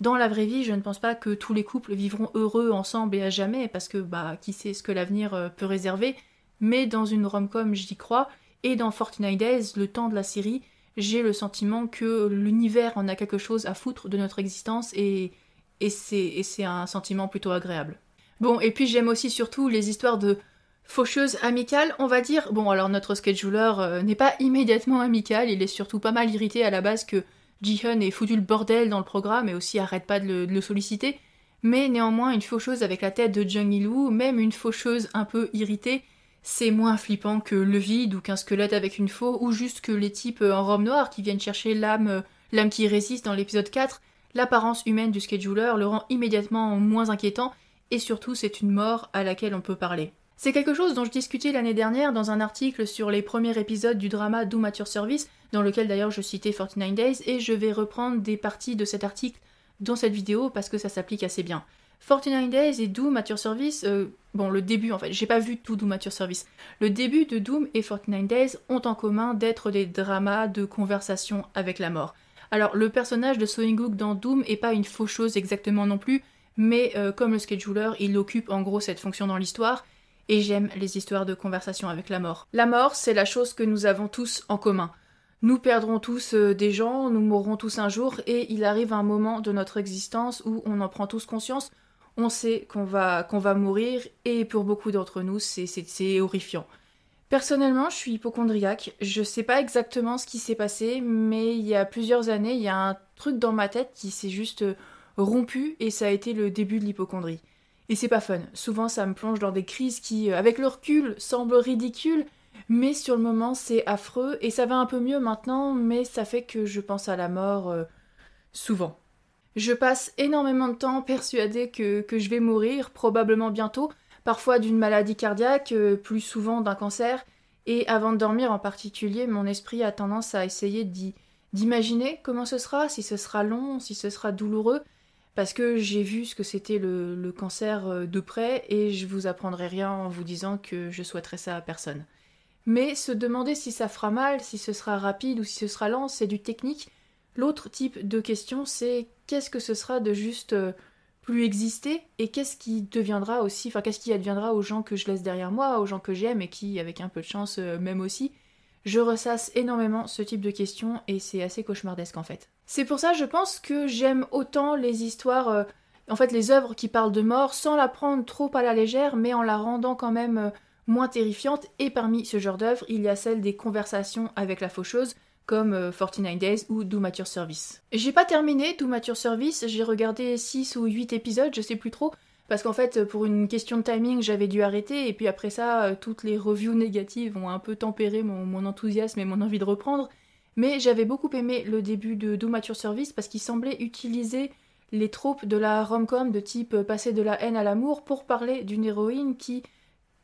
Dans la vraie vie, je ne pense pas que tous les couples vivront heureux ensemble et à jamais parce que bah qui sait ce que l'avenir euh, peut réserver. Mais dans une rom-com, j'y crois. Et dans Fortnite Days, le temps de la série, j'ai le sentiment que l'univers en a quelque chose à foutre de notre existence et, et c'est un sentiment plutôt agréable. Bon, et puis j'aime aussi surtout les histoires de faucheuse amicales, on va dire. Bon, alors notre scheduler euh, n'est pas immédiatement amical, il est surtout pas mal irrité à la base que Ji-Hun ait foutu le bordel dans le programme et aussi arrête pas de le, de le solliciter. Mais néanmoins, une faucheuse avec la tête de Jung Il-woo, même une faucheuse un peu irritée, c'est moins flippant que le vide ou qu'un squelette avec une faux ou juste que les types euh, en robe noire qui viennent chercher l'âme, euh, l'âme qui résiste dans l'épisode 4. L'apparence humaine du scheduler le rend immédiatement moins inquiétant et surtout c'est une mort à laquelle on peut parler. C'est quelque chose dont je discutais l'année dernière dans un article sur les premiers épisodes du drama Doom Mature Service, dans lequel d'ailleurs je citais 49 Days, et je vais reprendre des parties de cet article dans cette vidéo parce que ça s'applique assez bien. 49 Days et Doom Mature Service, euh, bon le début en fait, j'ai pas vu tout Doom Mature Service. Le début de Doom et 49 Days ont en commun d'être des dramas de conversation avec la mort. Alors le personnage de Soingook dans Doom est pas une chose exactement non plus, mais euh, comme le scheduler, il occupe en gros cette fonction dans l'histoire, et j'aime les histoires de conversation avec la mort. La mort, c'est la chose que nous avons tous en commun. Nous perdrons tous euh, des gens, nous mourrons tous un jour, et il arrive un moment de notre existence où on en prend tous conscience, on sait qu'on va, qu'on va mourir et pour beaucoup d'entre nous, c'est horrifiant. Personnellement, je suis hypochondriaque. Je sais pas exactement ce qui s'est passé, mais il y a plusieurs années, il y a un truc dans ma tête qui s'est juste euh, rompu et ça a été le début de l'hypochondrie. Et c'est pas fun. Souvent, ça me plonge dans des crises qui, euh, avec le recul, semblent ridicules, mais sur le moment, c'est affreux et ça va un peu mieux maintenant, mais ça fait que je pense à la mort euh, souvent. Je passe énormément de temps persuadée que, je vais mourir, probablement bientôt, parfois d'une maladie cardiaque, euh, plus souvent d'un cancer, et avant de dormir en particulier, mon esprit a tendance à essayer d'imaginer comment ce sera, si ce sera long, si ce sera douloureux, parce que j'ai vu ce que c'était le, cancer euh, de près et je vous apprendrai rien en vous disant que je souhaiterais ça à personne. Mais se demander si ça fera mal, si ce sera rapide ou si ce sera lent, c'est du technique. L'autre type de question, c'est qu'est-ce que ce sera de juste euh, plus exister et qu'est-ce qui deviendra aussi, enfin qu'est-ce qui adviendra aux gens que je laisse derrière moi, aux gens que j'aime et qui, avec un peu de chance, même euh, m'aiment aussi. Je ressasse énormément ce type de questions et c'est assez cauchemardesque en fait. C'est pour ça, je pense que j'aime autant les histoires, euh, en fait les œuvres qui parlent de mort sans la prendre trop à la légère mais en la rendant quand même moins terrifiante. Et parmi ce genre d'œuvres, il y a celle des conversations avec la faucheuse comme 49 euh, Days ou Do Service. J'ai pas terminé Do Mature Service, j'ai regardé 6 ou 8 épisodes, je sais plus trop, parce qu'en fait, pour une question de timing, j'avais dû arrêter, et puis après ça, euh, toutes les reviews négatives ont un peu tempéré mon, enthousiasme et mon envie de reprendre. Mais j'avais beaucoup aimé le début de Do Mature Service parce qu'il semblait utiliser les tropes de la rom-com de type euh, passer de la haine à l'amour pour parler d'une héroïne qui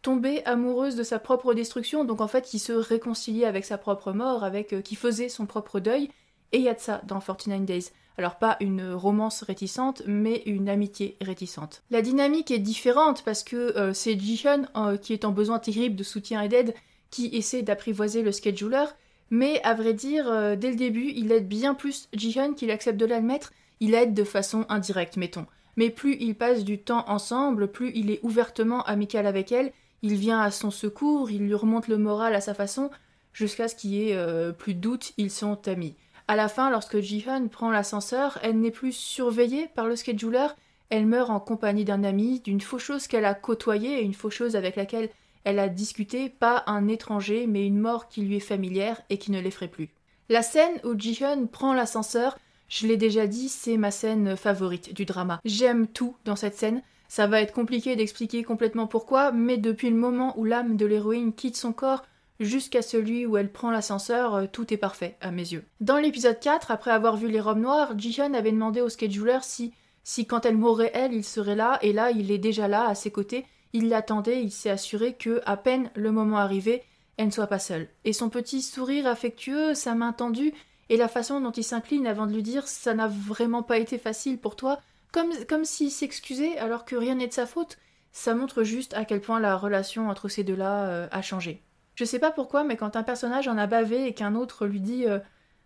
tombée amoureuse de sa propre destruction, donc en fait qui se réconciliait avec sa propre mort, avec euh, qui faisait son propre deuil, et il y a de ça dans 49 Days. Alors pas une romance réticente, mais une amitié réticente. La dynamique est différente parce que euh, c'est ji euh, qui est en besoin terrible de soutien et d'aide, qui essaie d'apprivoiser le scheduler, mais à vrai dire, dès le début, il aide bien plus Jihyun qu'il accepte de l'admettre, il aide de façon indirecte, mettons. Mais plus ils passent du temps ensemble, plus il est ouvertement amical avec elle, il vient à son secours, il lui remonte le moral à sa façon, jusqu'à ce qu'il ait euh, plus de doute, ils sont amis. À la fin, lorsque ji Jihan prend l'ascenseur, elle n'est plus surveillée par le scheduler, elle meurt en compagnie d'un ami, d'une faucheuse qu'elle a côtoyée et une faucheuse avec laquelle elle a discuté, pas un étranger, mais une mort qui lui est familière et qui ne l'effraie plus. La scène où ji Jihan prend l'ascenseur, je l'ai déjà dit, c'est ma scène favorite du drama. J'aime tout dans cette scène. Ça va être compliqué d'expliquer complètement pourquoi, mais depuis le moment où l'âme de l'héroïne quitte son corps jusqu'à celui où elle prend l'ascenseur, euh, tout est parfait, à mes yeux. Dans l'épisode 4, après avoir vu les robes noires, Jihyun avait demandé au scheduler si, si quand elle mourrait elle, il serait là, et là, il est déjà là, à ses côtés, il l'attendait, il s'est assuré que, à peine le moment arrivé, elle ne soit pas seule. Et son petit sourire affectueux, sa main tendue, et la façon dont il s'incline avant de lui dire « ça n'a vraiment pas été facile pour toi », comme, comme s'il s'excusait alors que rien n'est de sa faute, ça montre juste à quel point la relation entre ces deux-là euh, a changé. Je sais pas pourquoi, mais quand un personnage en a bavé et qu'un autre lui dit euh,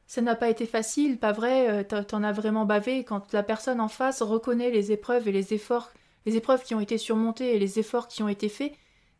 ça n'a pas été facile, pas vrai, euh, t'en as vraiment bavé, quand la personne en face reconnaît les épreuves et les efforts, les épreuves qui ont été surmontées et les efforts qui ont été faits,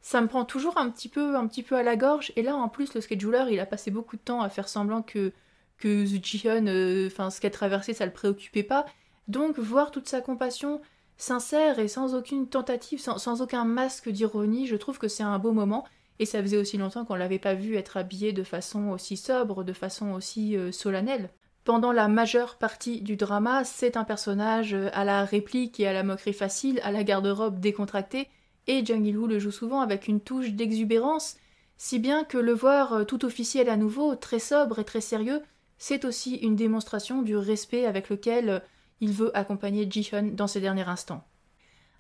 ça me prend toujours un petit peu, un petit peu à la gorge. Et là, en plus, le scheduler, il a passé beaucoup de temps à faire semblant que que Zujihyun, enfin ce qu'elle traversé, ça le préoccupait pas. Donc voir toute sa compassion sincère et sans aucune tentative, sans, aucun masque d'ironie, je trouve que c'est un beau moment. Et ça faisait aussi longtemps qu'on l'avait pas vu être habillé de façon aussi sobre, de façon aussi euh, solennelle. Pendant la majeure partie du drama, c'est un personnage euh, à la réplique et à la moquerie facile, à la garde-robe décontractée, et Jung il le joue souvent avec une touche d'exubérance, si bien que le voir euh, tout officiel à nouveau, très sobre et très sérieux, c'est aussi une démonstration du respect avec lequel il veut accompagner ji dans ses derniers instants.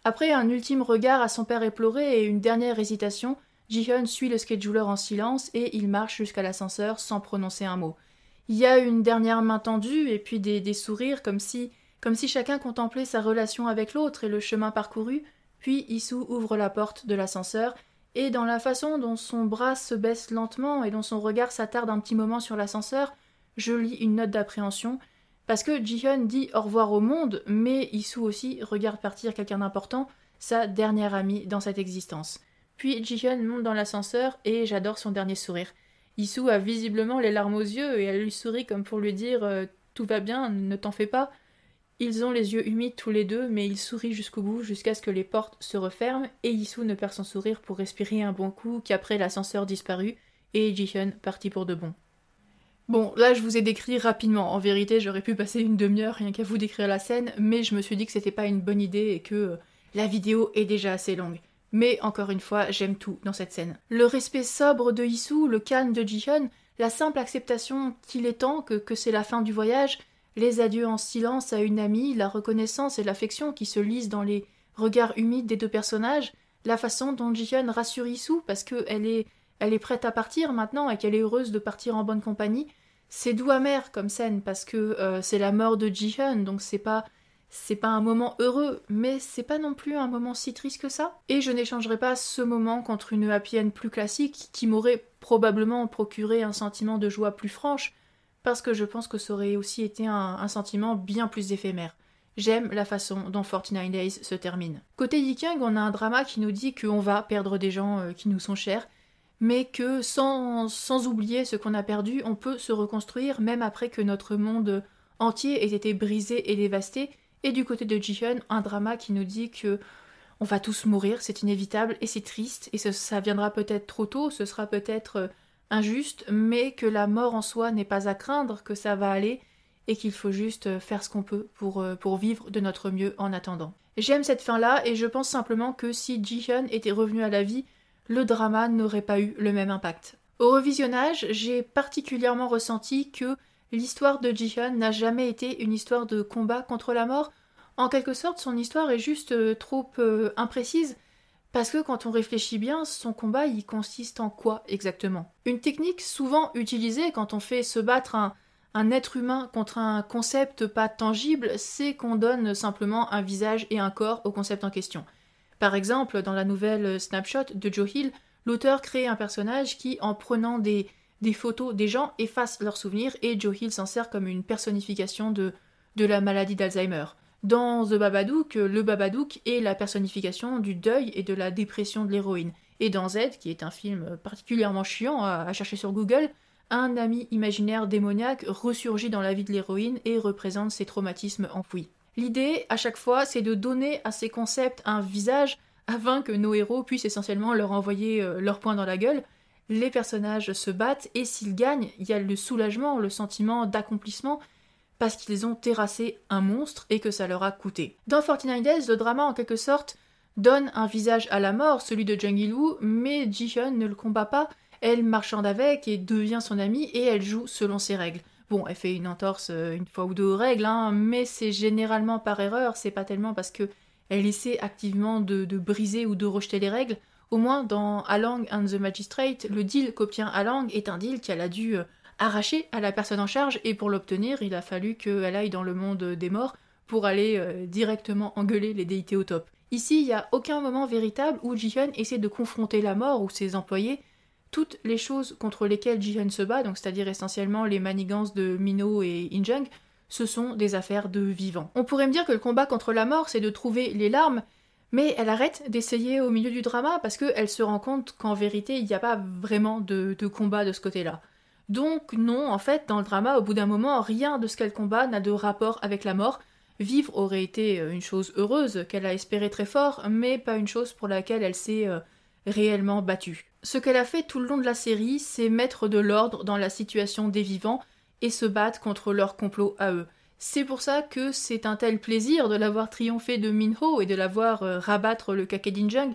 Après un ultime regard à son père éploré et une dernière hésitation, Ji-hun suit le scheduler en silence et il marche jusqu'à l'ascenseur sans prononcer un mot. Il y a une dernière main tendue et puis des, sourires comme si, comme si chacun contemplait sa relation avec l'autre et le chemin parcouru, puis Issou ouvre la porte de l'ascenseur et dans la façon dont son bras se baisse lentement et dont son regard s'attarde un petit moment sur l'ascenseur, je lis une note d'appréhension, parce que Ji-hyun dit au revoir au monde, mais Isu aussi regarde partir quelqu'un d'important, sa dernière amie dans cette existence. Puis Ji-hyun monte dans l'ascenseur et j'adore son dernier sourire. Issou a visiblement les larmes aux yeux et elle lui sourit comme pour lui dire euh, Tout va bien, ne t'en fais pas. Ils ont les yeux humides tous les deux, mais ils sourient jusqu'au bout, jusqu'à ce que les portes se referment, et Isu ne perd son sourire pour respirer un bon coup qu'après l'ascenseur disparu et Ji-hyun partit pour de bon. Bon, là je vous ai décrit rapidement. En vérité, j'aurais pu passer une demi-heure rien qu'à vous décrire la scène, mais je me suis dit que c'était pas une bonne idée et que euh, la vidéo est déjà assez longue. Mais encore une fois, j'aime tout dans cette scène. Le respect sobre de Issou, le calme de Jihyun, la simple acceptation qu'il est temps, que, c'est la fin du voyage, les adieux en silence à une amie, la reconnaissance et l'affection qui se lisent dans les regards humides des deux personnages, la façon dont Jihyun rassure Issou parce qu'elle elle est prête à partir maintenant et qu'elle est heureuse de partir en bonne compagnie, c'est doux amer comme scène parce que euh, c'est la mort de Ji-hun, donc c'est pas c'est pas un moment heureux, mais c'est pas non plus un moment si triste que ça. Et je n'échangerai pas ce moment contre une happy end plus classique qui m'aurait probablement procuré un sentiment de joie plus franche, parce que je pense que ça aurait aussi été un, sentiment bien plus éphémère. J'aime la façon dont 49 Days se termine. Côté Kyung, on a un drama qui nous dit qu'on va perdre des gens euh, qui nous sont chers, mais que sans, oublier ce qu'on a perdu, on peut se reconstruire même après que notre monde entier ait été brisé et dévasté. Et du côté de Jihyun, un drama qui nous dit que on va tous mourir, c'est inévitable et c'est triste, et ça viendra peut-être trop tôt, ce sera peut-être euh, injuste, mais que la mort en soi n'est pas à craindre, que ça va aller, et qu'il faut juste euh, faire ce qu'on peut pour, euh, pour vivre de notre mieux en attendant. J'aime cette fin-là, et je pense simplement que si Jihyun était revenu à la vie, le drama n'aurait pas eu le même impact. Au revisionnage, j'ai particulièrement ressenti que l'histoire de ji Ji-Hun n'a jamais été une histoire de combat contre la mort. En quelque sorte, son histoire est juste euh, trop euh, imprécise. Parce que quand on réfléchit bien, son combat, y consiste en quoi exactement Une technique souvent utilisée quand on fait se battre un être humain contre un concept pas tangible, c'est qu'on donne simplement un visage et un corps au concept en question. Par exemple, dans la nouvelle Snapshot de Joe Hill, l'auteur crée un personnage qui, en prenant des, photos des gens, efface leurs souvenirs et Joe Hill s'en sert comme une personnification de, de la maladie d'Alzheimer. Dans The Babadook, le Babadook est la personnification du deuil et de la dépression de l'héroïne. Et dans Z, qui est un film particulièrement chiant à, à chercher sur Google, un ami imaginaire démoniaque ressurgit dans la vie de l'héroïne et représente ses traumatismes enfouis. L'idée, à chaque fois, c'est de donner à ces concepts un visage afin que nos héros puissent essentiellement leur envoyer euh, leur poing dans la gueule. Les personnages se battent et s'ils gagnent, il y a le soulagement, le sentiment d'accomplissement parce qu'ils ont terrassé un monstre et que ça leur a coûté. Dans Fortnite Days, le drama en quelque sorte donne un visage à la mort, celui de Jung Woo, mais Ji-hyun ne le combat pas, elle marchande avec et devient son amie et elle joue selon ses règles. Bon, elle fait une entorse euh, une fois ou deux aux règles, hein, mais c'est généralement par erreur, c'est pas tellement parce que elle essaie activement de, briser ou de rejeter les règles. Au moins, dans Alang and the Magistrate, le deal qu'obtient Alang est un deal qu'elle a dû euh, arracher à la personne en charge, et pour l'obtenir, il a fallu qu'elle aille dans le monde des morts pour aller euh, directement engueuler les déités au top. Ici, il n'y a aucun moment véritable où Jihyun essaie de confronter la mort ou ses employés toutes les choses contre lesquelles Ji-hyun se bat, donc c'est-à-dire essentiellement les manigances de Mino et Injung, ce sont des affaires de vivants. On pourrait me dire que le combat contre la mort, c'est de trouver les larmes, mais elle arrête d'essayer au milieu du drama parce qu'elle se rend compte qu'en vérité, il n'y a pas vraiment de, combat de ce côté-là. Donc non, en fait, dans le drama, au bout d'un moment, rien de ce qu'elle combat n'a de rapport avec la mort. Vivre aurait été euh, une chose heureuse qu'elle a espérée très fort, mais pas une chose pour laquelle elle s'est... Euh, réellement battue. Ce qu'elle a fait tout le long de la série, c'est mettre de l'ordre dans la situation des vivants et se battre contre leur complot à eux. C'est pour ça que c'est un tel plaisir de l'avoir triomphé de Minho et de l'avoir euh, rabattre le Kakedinjang,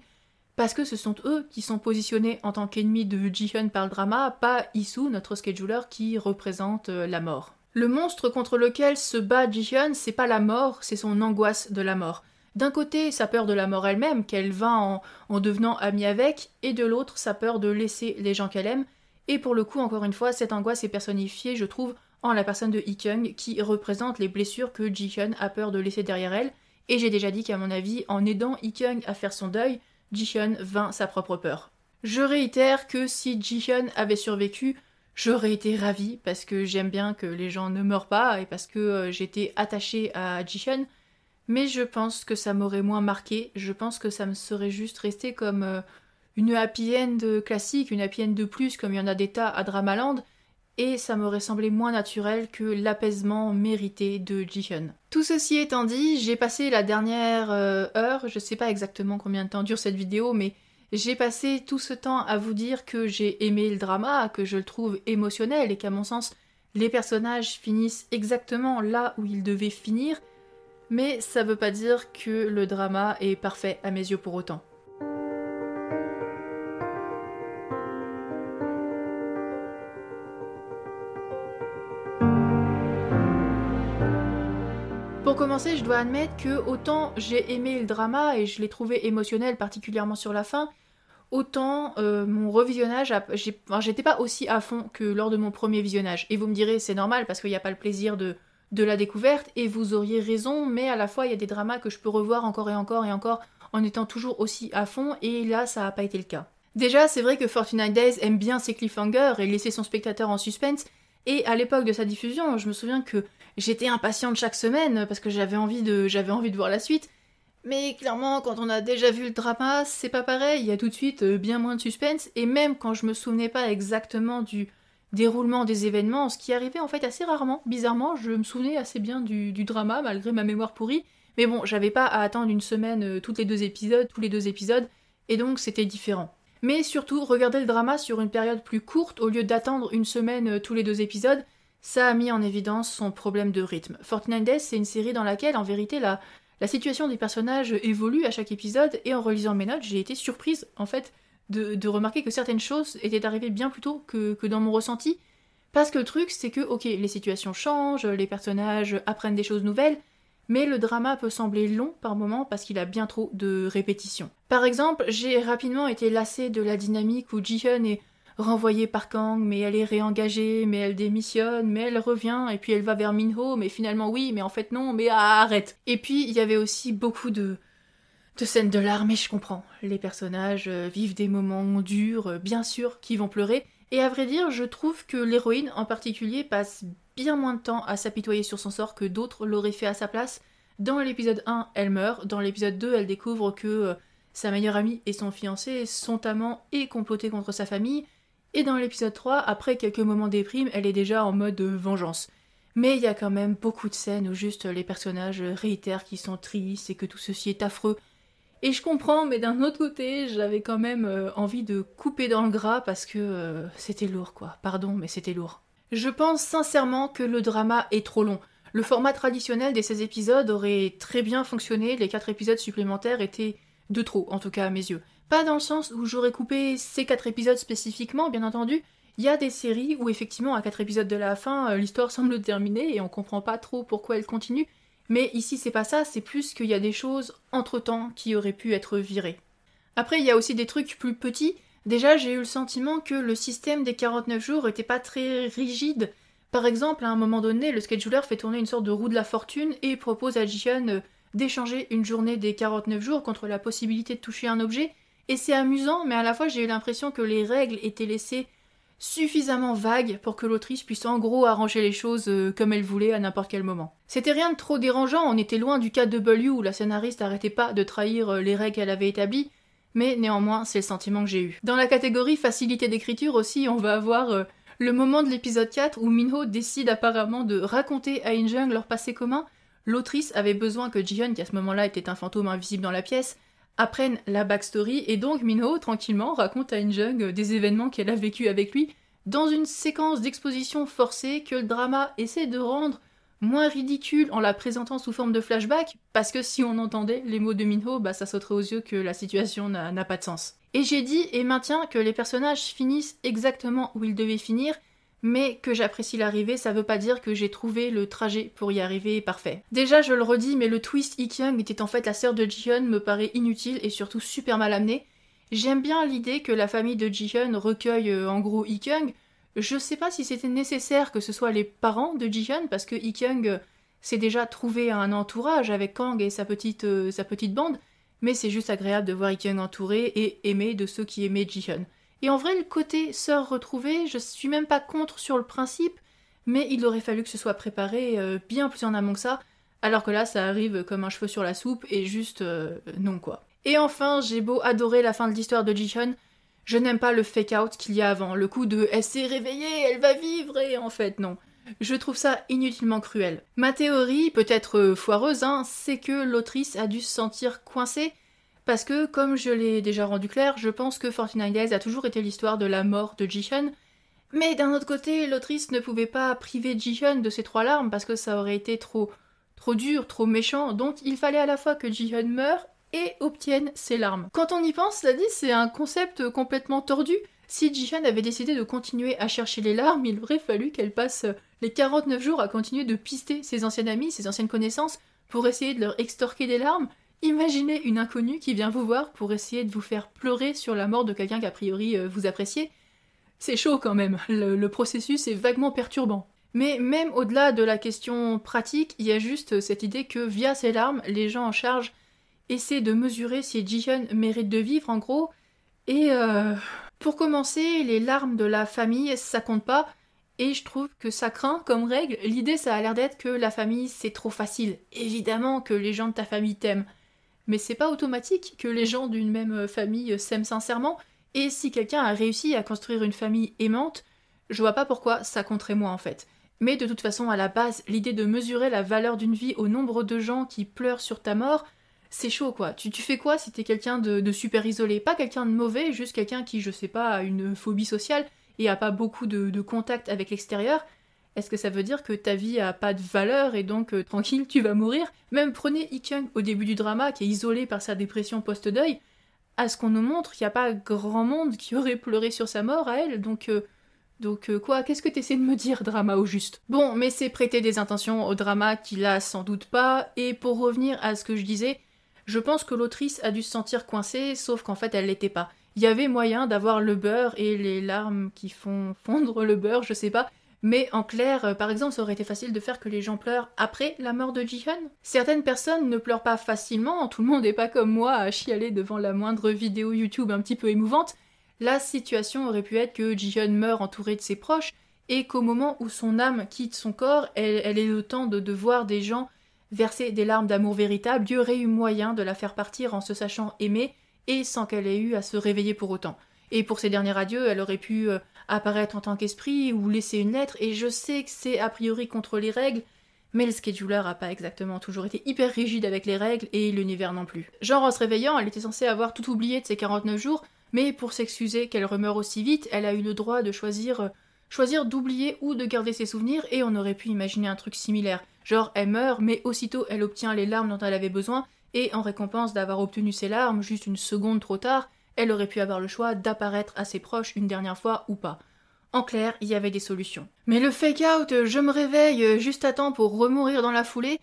parce que ce sont eux qui sont positionnés en tant qu'ennemis de Jihyun par le drama, pas Isu, notre scheduler qui représente euh, la mort. Le monstre contre lequel se bat Jihyun, c'est pas la mort, c'est son angoisse de la mort. D'un côté, sa peur de la mort elle-même, qu'elle vint en, devenant amie avec, et de l'autre, sa peur de laisser les gens qu'elle aime. Et pour le coup, encore une fois, cette angoisse est personnifiée, je trouve, en la personne de Hikung, qui représente les blessures que Ji-hyun a peur de laisser derrière elle. Et j'ai déjà dit qu'à mon avis, en aidant Hikung à faire son deuil, Ji-hyun vint sa propre peur. Je réitère que si Ji-hyun avait survécu, j'aurais été ravie parce que j'aime bien que les gens ne meurent pas et parce que euh, j'étais attachée à Ji-hyun mais je pense que ça m'aurait moins marqué. Je pense que ça me serait juste resté comme euh, une happy end classique, une happy end de plus, comme il y en a des tas à Dramaland, et ça m'aurait semblé moins naturel que l'apaisement mérité de Ji-hun. Tout ceci étant dit, j'ai passé la dernière euh, heure, je sais pas exactement combien de temps dure cette vidéo, mais j'ai passé tout ce temps à vous dire que j'ai aimé le drama, que je le trouve émotionnel et qu'à mon sens, les personnages finissent exactement là où ils devaient finir, mais ça veut pas dire que le drama est parfait à mes yeux pour autant. Pour commencer, je dois admettre que autant j'ai aimé le drama et je l'ai trouvé émotionnel, particulièrement sur la fin, autant euh, mon revisionnage, j'étais pas aussi à fond que lors de mon premier visionnage. Et vous me direz, c'est normal parce qu'il n'y a pas le plaisir de de la découverte, et vous auriez raison, mais à la fois il y a des dramas que je peux revoir encore et encore et encore en étant toujours aussi à fond, et là ça n'a pas été le cas. Déjà, c'est vrai que Fortnite Days aime bien ses cliffhangers et laisser son spectateur en suspense, et à l'époque de sa diffusion, je me souviens que j'étais impatiente chaque semaine parce que j'avais envie, de, j'avais envie de voir la suite, mais clairement, quand on a déjà vu le drama, c'est pas pareil, il y a tout de suite euh, bien moins de suspense, et même quand je me souvenais pas exactement du, déroulement des événements, ce qui arrivait en fait assez rarement. Bizarrement, je me souvenais assez bien du, drama, malgré ma mémoire pourrie. Mais bon, j'avais pas à attendre une semaine euh, tous les deux épisodes, tous les deux épisodes, et donc c'était différent. Mais surtout, regarder le drama sur une période plus courte, au lieu d'attendre une semaine euh, tous les deux épisodes, ça a mis en évidence son problème de rythme. Fortnite Death, c'est une série dans laquelle, en vérité, la, la situation des personnages évolue à chaque épisode, et en relisant mes notes, j'ai été surprise, en fait, de, remarquer que certaines choses étaient arrivées bien plus tôt que, dans mon ressenti. Parce que le truc, c'est que, ok, les situations changent, les personnages apprennent des choses nouvelles, mais le drama peut sembler long par moments parce qu'il a bien trop de répétitions. Par exemple, j'ai rapidement été lassée de la dynamique où Ji-hyun est renvoyée par Kang, mais elle est réengagée, mais elle démissionne, mais elle revient, et puis elle va vers Min-ho, mais finalement oui, mais en fait non, mais arrête. Et puis il y avait aussi beaucoup de de scènes de larmes, et je comprends. Les personnages euh, vivent des moments durs, euh, bien sûr, qui vont pleurer. Et à vrai dire, je trouve que l'héroïne en particulier passe bien moins de temps à s'apitoyer sur son sort que d'autres l'auraient fait à sa place. Dans l'épisode 1, elle meurt. Dans l'épisode 2, elle découvre que euh, sa meilleure amie et son fiancé sont amants et complotés contre sa famille. Et dans l'épisode 3, après quelques moments déprime, elle est déjà en mode vengeance. Mais il y a quand même beaucoup de scènes où juste les personnages réitèrent qu'ils sont tristes et que tout ceci est affreux, et je comprends, mais d'un autre côté, j'avais quand même euh, envie de couper dans le gras parce que euh, c'était lourd, quoi. Pardon, mais c'était lourd. Je pense sincèrement que le drama est trop long. Le format traditionnel des 16 épisodes aurait très bien fonctionné, les 4 épisodes supplémentaires étaient de trop, en tout cas à mes yeux. Pas dans le sens où j'aurais coupé ces 4 épisodes spécifiquement, bien entendu. Il y a des séries où effectivement à 4 épisodes de la fin, euh, l'histoire semble terminée et on comprend pas trop pourquoi elle continue, mais ici, c'est pas ça, c'est plus qu'il y a des choses entre-temps qui auraient pu être virées. Après, il y a aussi des trucs plus petits. Déjà, j'ai eu le sentiment que le système des 49 jours était pas très rigide. Par exemple, à un moment donné, le scheduler fait tourner une sorte de roue de la fortune et propose à Gion euh, d'échanger une journée des 49 jours contre la possibilité de toucher un objet. Et c'est amusant, mais à la fois j'ai eu l'impression que les règles étaient laissées suffisamment vague pour que l'autrice puisse en gros arranger les choses euh, comme elle voulait à n'importe quel moment. C'était rien de trop dérangeant, on était loin du cas de W où la scénariste n'arrêtait pas de trahir euh, les règles qu'elle avait établies, mais néanmoins c'est le sentiment que j'ai eu. Dans la catégorie facilité d'écriture aussi, on va avoir euh, le moment de l'épisode 4 où Minho décide apparemment de raconter à Injung leur passé commun. L'autrice avait besoin que Jihyun, qui à ce moment-là était un fantôme invisible dans la pièce, apprennent la backstory et donc Minho tranquillement raconte à Injung euh, des événements qu'elle a vécu avec lui dans une séquence d'exposition forcée que le drama essaie de rendre moins ridicule en la présentant sous forme de flashback, parce que si on entendait les mots de Minho, bah ça sauterait aux yeux que la situation n'a pas de sens. Et j'ai dit et maintiens que les personnages finissent exactement où ils devaient finir, mais que j'apprécie l'arrivée, ça veut pas dire que j'ai trouvé le trajet pour y arriver parfait. Déjà, je le redis, mais le twist Ikyung était en fait la sœur de Jihyun me paraît inutile et surtout super mal amené. J'aime bien l'idée que la famille de Jihyun recueille euh, en gros Ikyung. Je sais pas si c'était nécessaire que ce soit les parents de Jihyun parce que Ikyung euh, s'est déjà trouvé un entourage avec Kang et sa petite, euh, bande, mais c'est juste agréable de voir Ikyung entouré et aimé de ceux qui aimaient Jihyun. Et en vrai, le côté sœur retrouvée, je suis même pas contre sur le principe, mais il aurait fallu que ce soit préparé euh, bien plus en amont que ça, alors que là, ça arrive comme un cheveu sur la soupe et juste euh, non quoi. Et enfin, j'ai beau adorer la fin de l'histoire de Jihyun, je n'aime pas le fake out qu'il y a avant, le coup de elle s'est réveillée, elle va vivre et en fait non. Je trouve ça inutilement cruel. Ma théorie, peut-être euh, foireuse, hein, c'est que l'autrice a dû se sentir coincée parce que, comme je l'ai déjà rendu clair, je pense que 49 Days a toujours été l'histoire de la mort de ji Jihyun. Mais d'un autre côté, l'autrice ne pouvait pas priver ji Jihyun de ses trois larmes parce que ça aurait été trop, trop dur, trop méchant, donc il fallait à la fois que ji Jihyun meure et obtienne ses larmes. Quand on y pense, ça dit, c'est un concept complètement tordu. Si ji Jihyun avait décidé de continuer à chercher les larmes, il aurait fallu qu'elle passe les 49 jours à continuer de pister ses anciennes amies, ses anciennes connaissances, pour essayer de leur extorquer des larmes, Imaginez une inconnue qui vient vous voir pour essayer de vous faire pleurer sur la mort de quelqu'un qu'a priori euh, vous appréciez. C'est chaud quand même, le, processus est vaguement perturbant. Mais même au-delà de la question pratique, il y a juste euh, cette idée que via ces larmes, les gens en charge essaient de mesurer si Jihyun mérite de vivre en gros. Et euh, pour commencer, les larmes de la famille, ça compte pas. Et je trouve que ça craint comme règle. L'idée, ça a l'air d'être que la famille, c'est trop facile. Évidemment que les gens de ta famille t'aiment mais c'est pas automatique que les gens d'une même euh, famille euh, s'aiment sincèrement, et si quelqu'un a réussi à construire une famille aimante, je vois pas pourquoi ça compterait moi en fait. Mais de toute façon, à la base, l'idée de mesurer la valeur d'une vie au nombre de gens qui pleurent sur ta mort, c'est chaud quoi. Tu, tu fais quoi si t'es quelqu'un de, super isolé Pas quelqu'un de mauvais, juste quelqu'un qui, je sais pas, a une phobie sociale et a pas beaucoup de contact avec l'extérieur. Est-ce que ça veut dire que ta vie a pas de valeur et donc euh, tranquille, tu vas mourir Même prenez Ikyung au début du drama, qui est isolé par sa dépression post-deuil. À ce qu'on nous montre, il n'y a pas grand monde qui aurait pleuré sur sa mort à elle, donc euh, donc euh, quoi, qu'est-ce que t'essaies de me dire, drama au juste Bon, mais c'est prêter des intentions au drama qu'il a sans doute pas, et pour revenir à ce que je disais, je pense que l'autrice a dû se sentir coincée, sauf qu'en fait elle l'était pas. Il y avait moyen d'avoir le beurre et les larmes qui font fondre le beurre, je sais pas, mais en clair, euh, par exemple, ça aurait été facile de faire que les gens pleurent après la mort de J-Hun. Certaines personnes ne pleurent pas facilement, hein. tout le monde n'est pas comme moi à chialer devant la moindre vidéo YouTube un petit peu émouvante. La situation aurait pu être que hun meurt entouré de ses proches et qu'au moment où son âme quitte son corps, elle, ait le temps de, devoir voir des gens verser des larmes d'amour véritable, Dieu aurait eu moyen de la faire partir en se sachant aimer, et sans qu'elle ait eu à se réveiller pour autant. Et pour ses derniers adieux, elle aurait pu euh, apparaître en tant qu'esprit ou laisser une lettre, et je sais que c'est a priori contre les règles, mais le scheduler a pas exactement toujours été hyper rigide avec les règles et l'univers non plus. Genre en se réveillant, elle était censée avoir tout oublié de ses 49 jours, mais pour s'excuser qu'elle remeure aussi vite, elle a eu le droit de choisir euh, choisir d'oublier ou de garder ses souvenirs et on aurait pu imaginer un truc similaire. Genre elle meurt mais aussitôt elle obtient les larmes dont elle avait besoin et en récompense d'avoir obtenu ses larmes juste une seconde trop tard, elle aurait pu avoir le choix d'apparaître à ses proches une dernière fois ou pas. En clair, il y avait des solutions. Mais le fake-out, je me réveille euh, juste à temps pour remourir dans la foulée,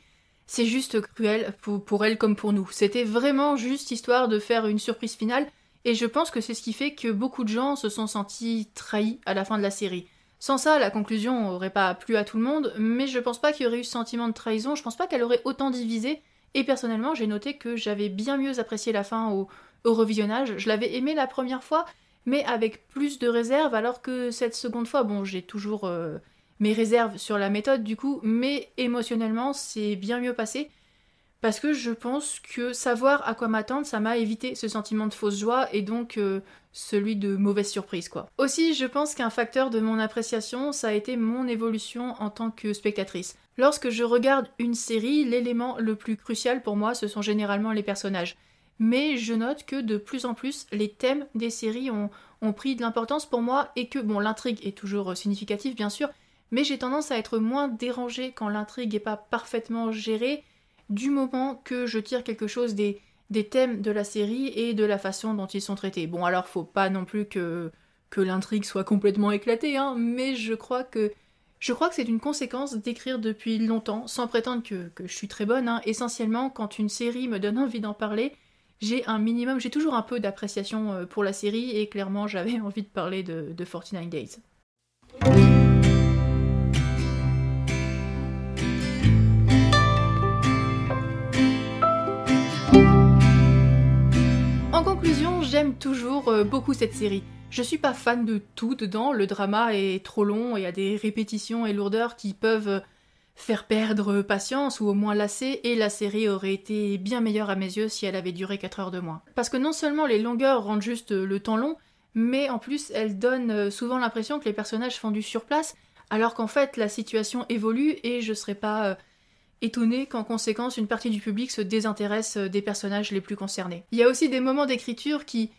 c'est juste cruel pour, elle comme pour nous. C'était vraiment juste histoire de faire une surprise finale, et je pense que c'est ce qui fait que beaucoup de gens se sont sentis trahis à la fin de la série. Sans ça, la conclusion aurait pas plu à tout le monde, mais je pense pas qu'il y aurait eu ce sentiment de trahison, je pense pas qu'elle aurait autant divisé, et personnellement, j'ai noté que j'avais bien mieux apprécié la fin au au revisionnage. Je l'avais aimé la première fois, mais avec plus de réserve, alors que cette seconde fois, bon, j'ai toujours euh, mes réserves sur la méthode du coup, mais émotionnellement, c'est bien mieux passé. Parce que je pense que savoir à quoi m'attendre, ça m'a évité ce sentiment de fausse joie et donc euh, celui de mauvaise surprise, quoi. Aussi, je pense qu'un facteur de mon appréciation, ça a été mon évolution en tant que spectatrice. Lorsque je regarde une série, l'élément le plus crucial pour moi, ce sont généralement les personnages mais je note que de plus en plus les thèmes des séries ont, pris de l'importance pour moi et que, bon, l'intrigue est toujours euh, significative bien sûr, mais j'ai tendance à être moins dérangée quand l'intrigue n'est pas parfaitement gérée du moment que je tire quelque chose des, thèmes de la série et de la façon dont ils sont traités. Bon, alors faut pas non plus que, l'intrigue soit complètement éclatée, hein, mais je crois que je crois que c'est une conséquence d'écrire depuis longtemps, sans prétendre que, je suis très bonne. Hein. Essentiellement, quand une série me donne envie d'en parler, j'ai un minimum, j'ai toujours un peu d'appréciation euh, pour la série et clairement j'avais envie de parler de, de 49 Days. En conclusion, j'aime toujours euh, beaucoup cette série. Je suis pas fan de tout dedans, le drama est trop long et y a des répétitions et lourdeurs qui peuvent faire perdre patience ou au moins lasser, et la série aurait été bien meilleure à mes yeux si elle avait duré 4 heures de moins. Parce que non seulement les longueurs rendent juste le temps long, mais en plus elles donnent souvent l'impression que les personnages font du surplace, alors qu'en fait la situation évolue et je serais pas étonné euh, étonnée qu'en conséquence une partie du public se désintéresse euh, des personnages les plus concernés. Il y a aussi des moments d'écriture qui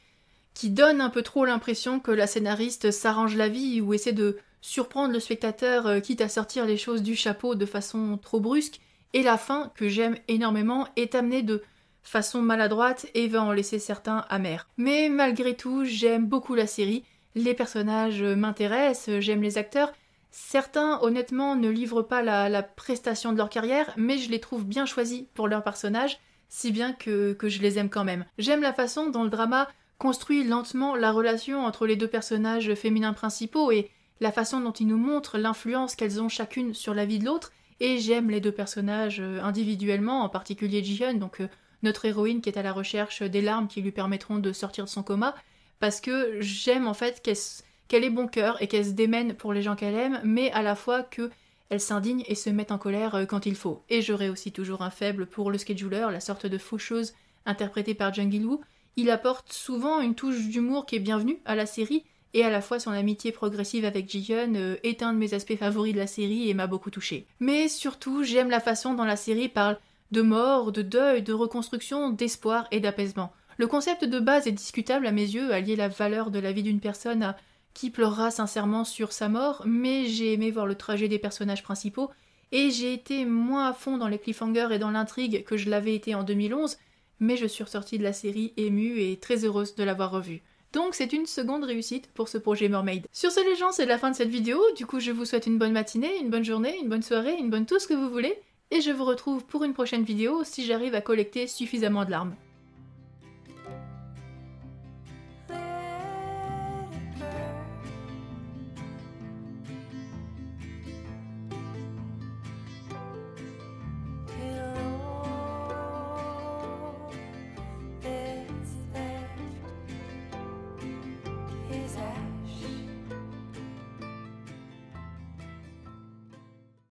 qui donnent un peu trop l'impression que la scénariste s'arrange la vie ou essaie de surprendre le spectateur euh, quitte à sortir les choses du chapeau de façon trop brusque, et la fin, que j'aime énormément, est amenée de façon maladroite et va en laisser certains amers. Mais malgré tout, j'aime beaucoup la série, les personnages euh, m'intéressent, j'aime les acteurs. Certains, honnêtement, ne livrent pas la, prestation de leur carrière, mais je les trouve bien choisis pour leurs personnages, si bien que je les aime quand même. J'aime la façon dont le drama construit lentement la relation entre les deux personnages féminins principaux et la façon dont ils nous montrent l'influence qu'elles ont chacune sur la vie de l'autre, et j'aime les deux personnages euh, individuellement, en particulier Jihyun, donc euh, notre héroïne qui est à la recherche des larmes qui lui permettront de sortir de son coma, parce que j'aime en fait qu'elle ait est bon cœur et qu'elle se démène pour les gens qu'elle aime, mais à la fois que elle s'indigne et se met en colère euh, quand il faut. Et j'aurai aussi toujours un faible pour le scheduler, la sorte de faucheuse interprétée par Jung Il apporte souvent une touche d'humour qui est bienvenue à la série, et à la fois son amitié progressive avec ji euh, est un de mes aspects favoris de la série et m'a beaucoup touchée. Mais surtout, j'aime la façon dont la série parle de mort, de deuil, de reconstruction, d'espoir et d'apaisement. Le concept de base est discutable à mes yeux, allier la valeur de la vie d'une personne à qui pleurera sincèrement sur sa mort, mais j'ai aimé voir le trajet des personnages principaux, et j'ai été moins à fond dans les cliffhangers et dans l'intrigue que je l'avais été en 2011, mais je suis ressortie de la série émue et très heureuse de l'avoir revue. Donc c'est une seconde réussite pour ce projet Mermaid. Sur ce les gens, c'est la fin de cette vidéo, du coup je vous souhaite une bonne matinée, une bonne journée, une bonne soirée, une bonne tout ce que vous voulez, et je vous retrouve pour une prochaine vidéo si j'arrive à collecter suffisamment de larmes.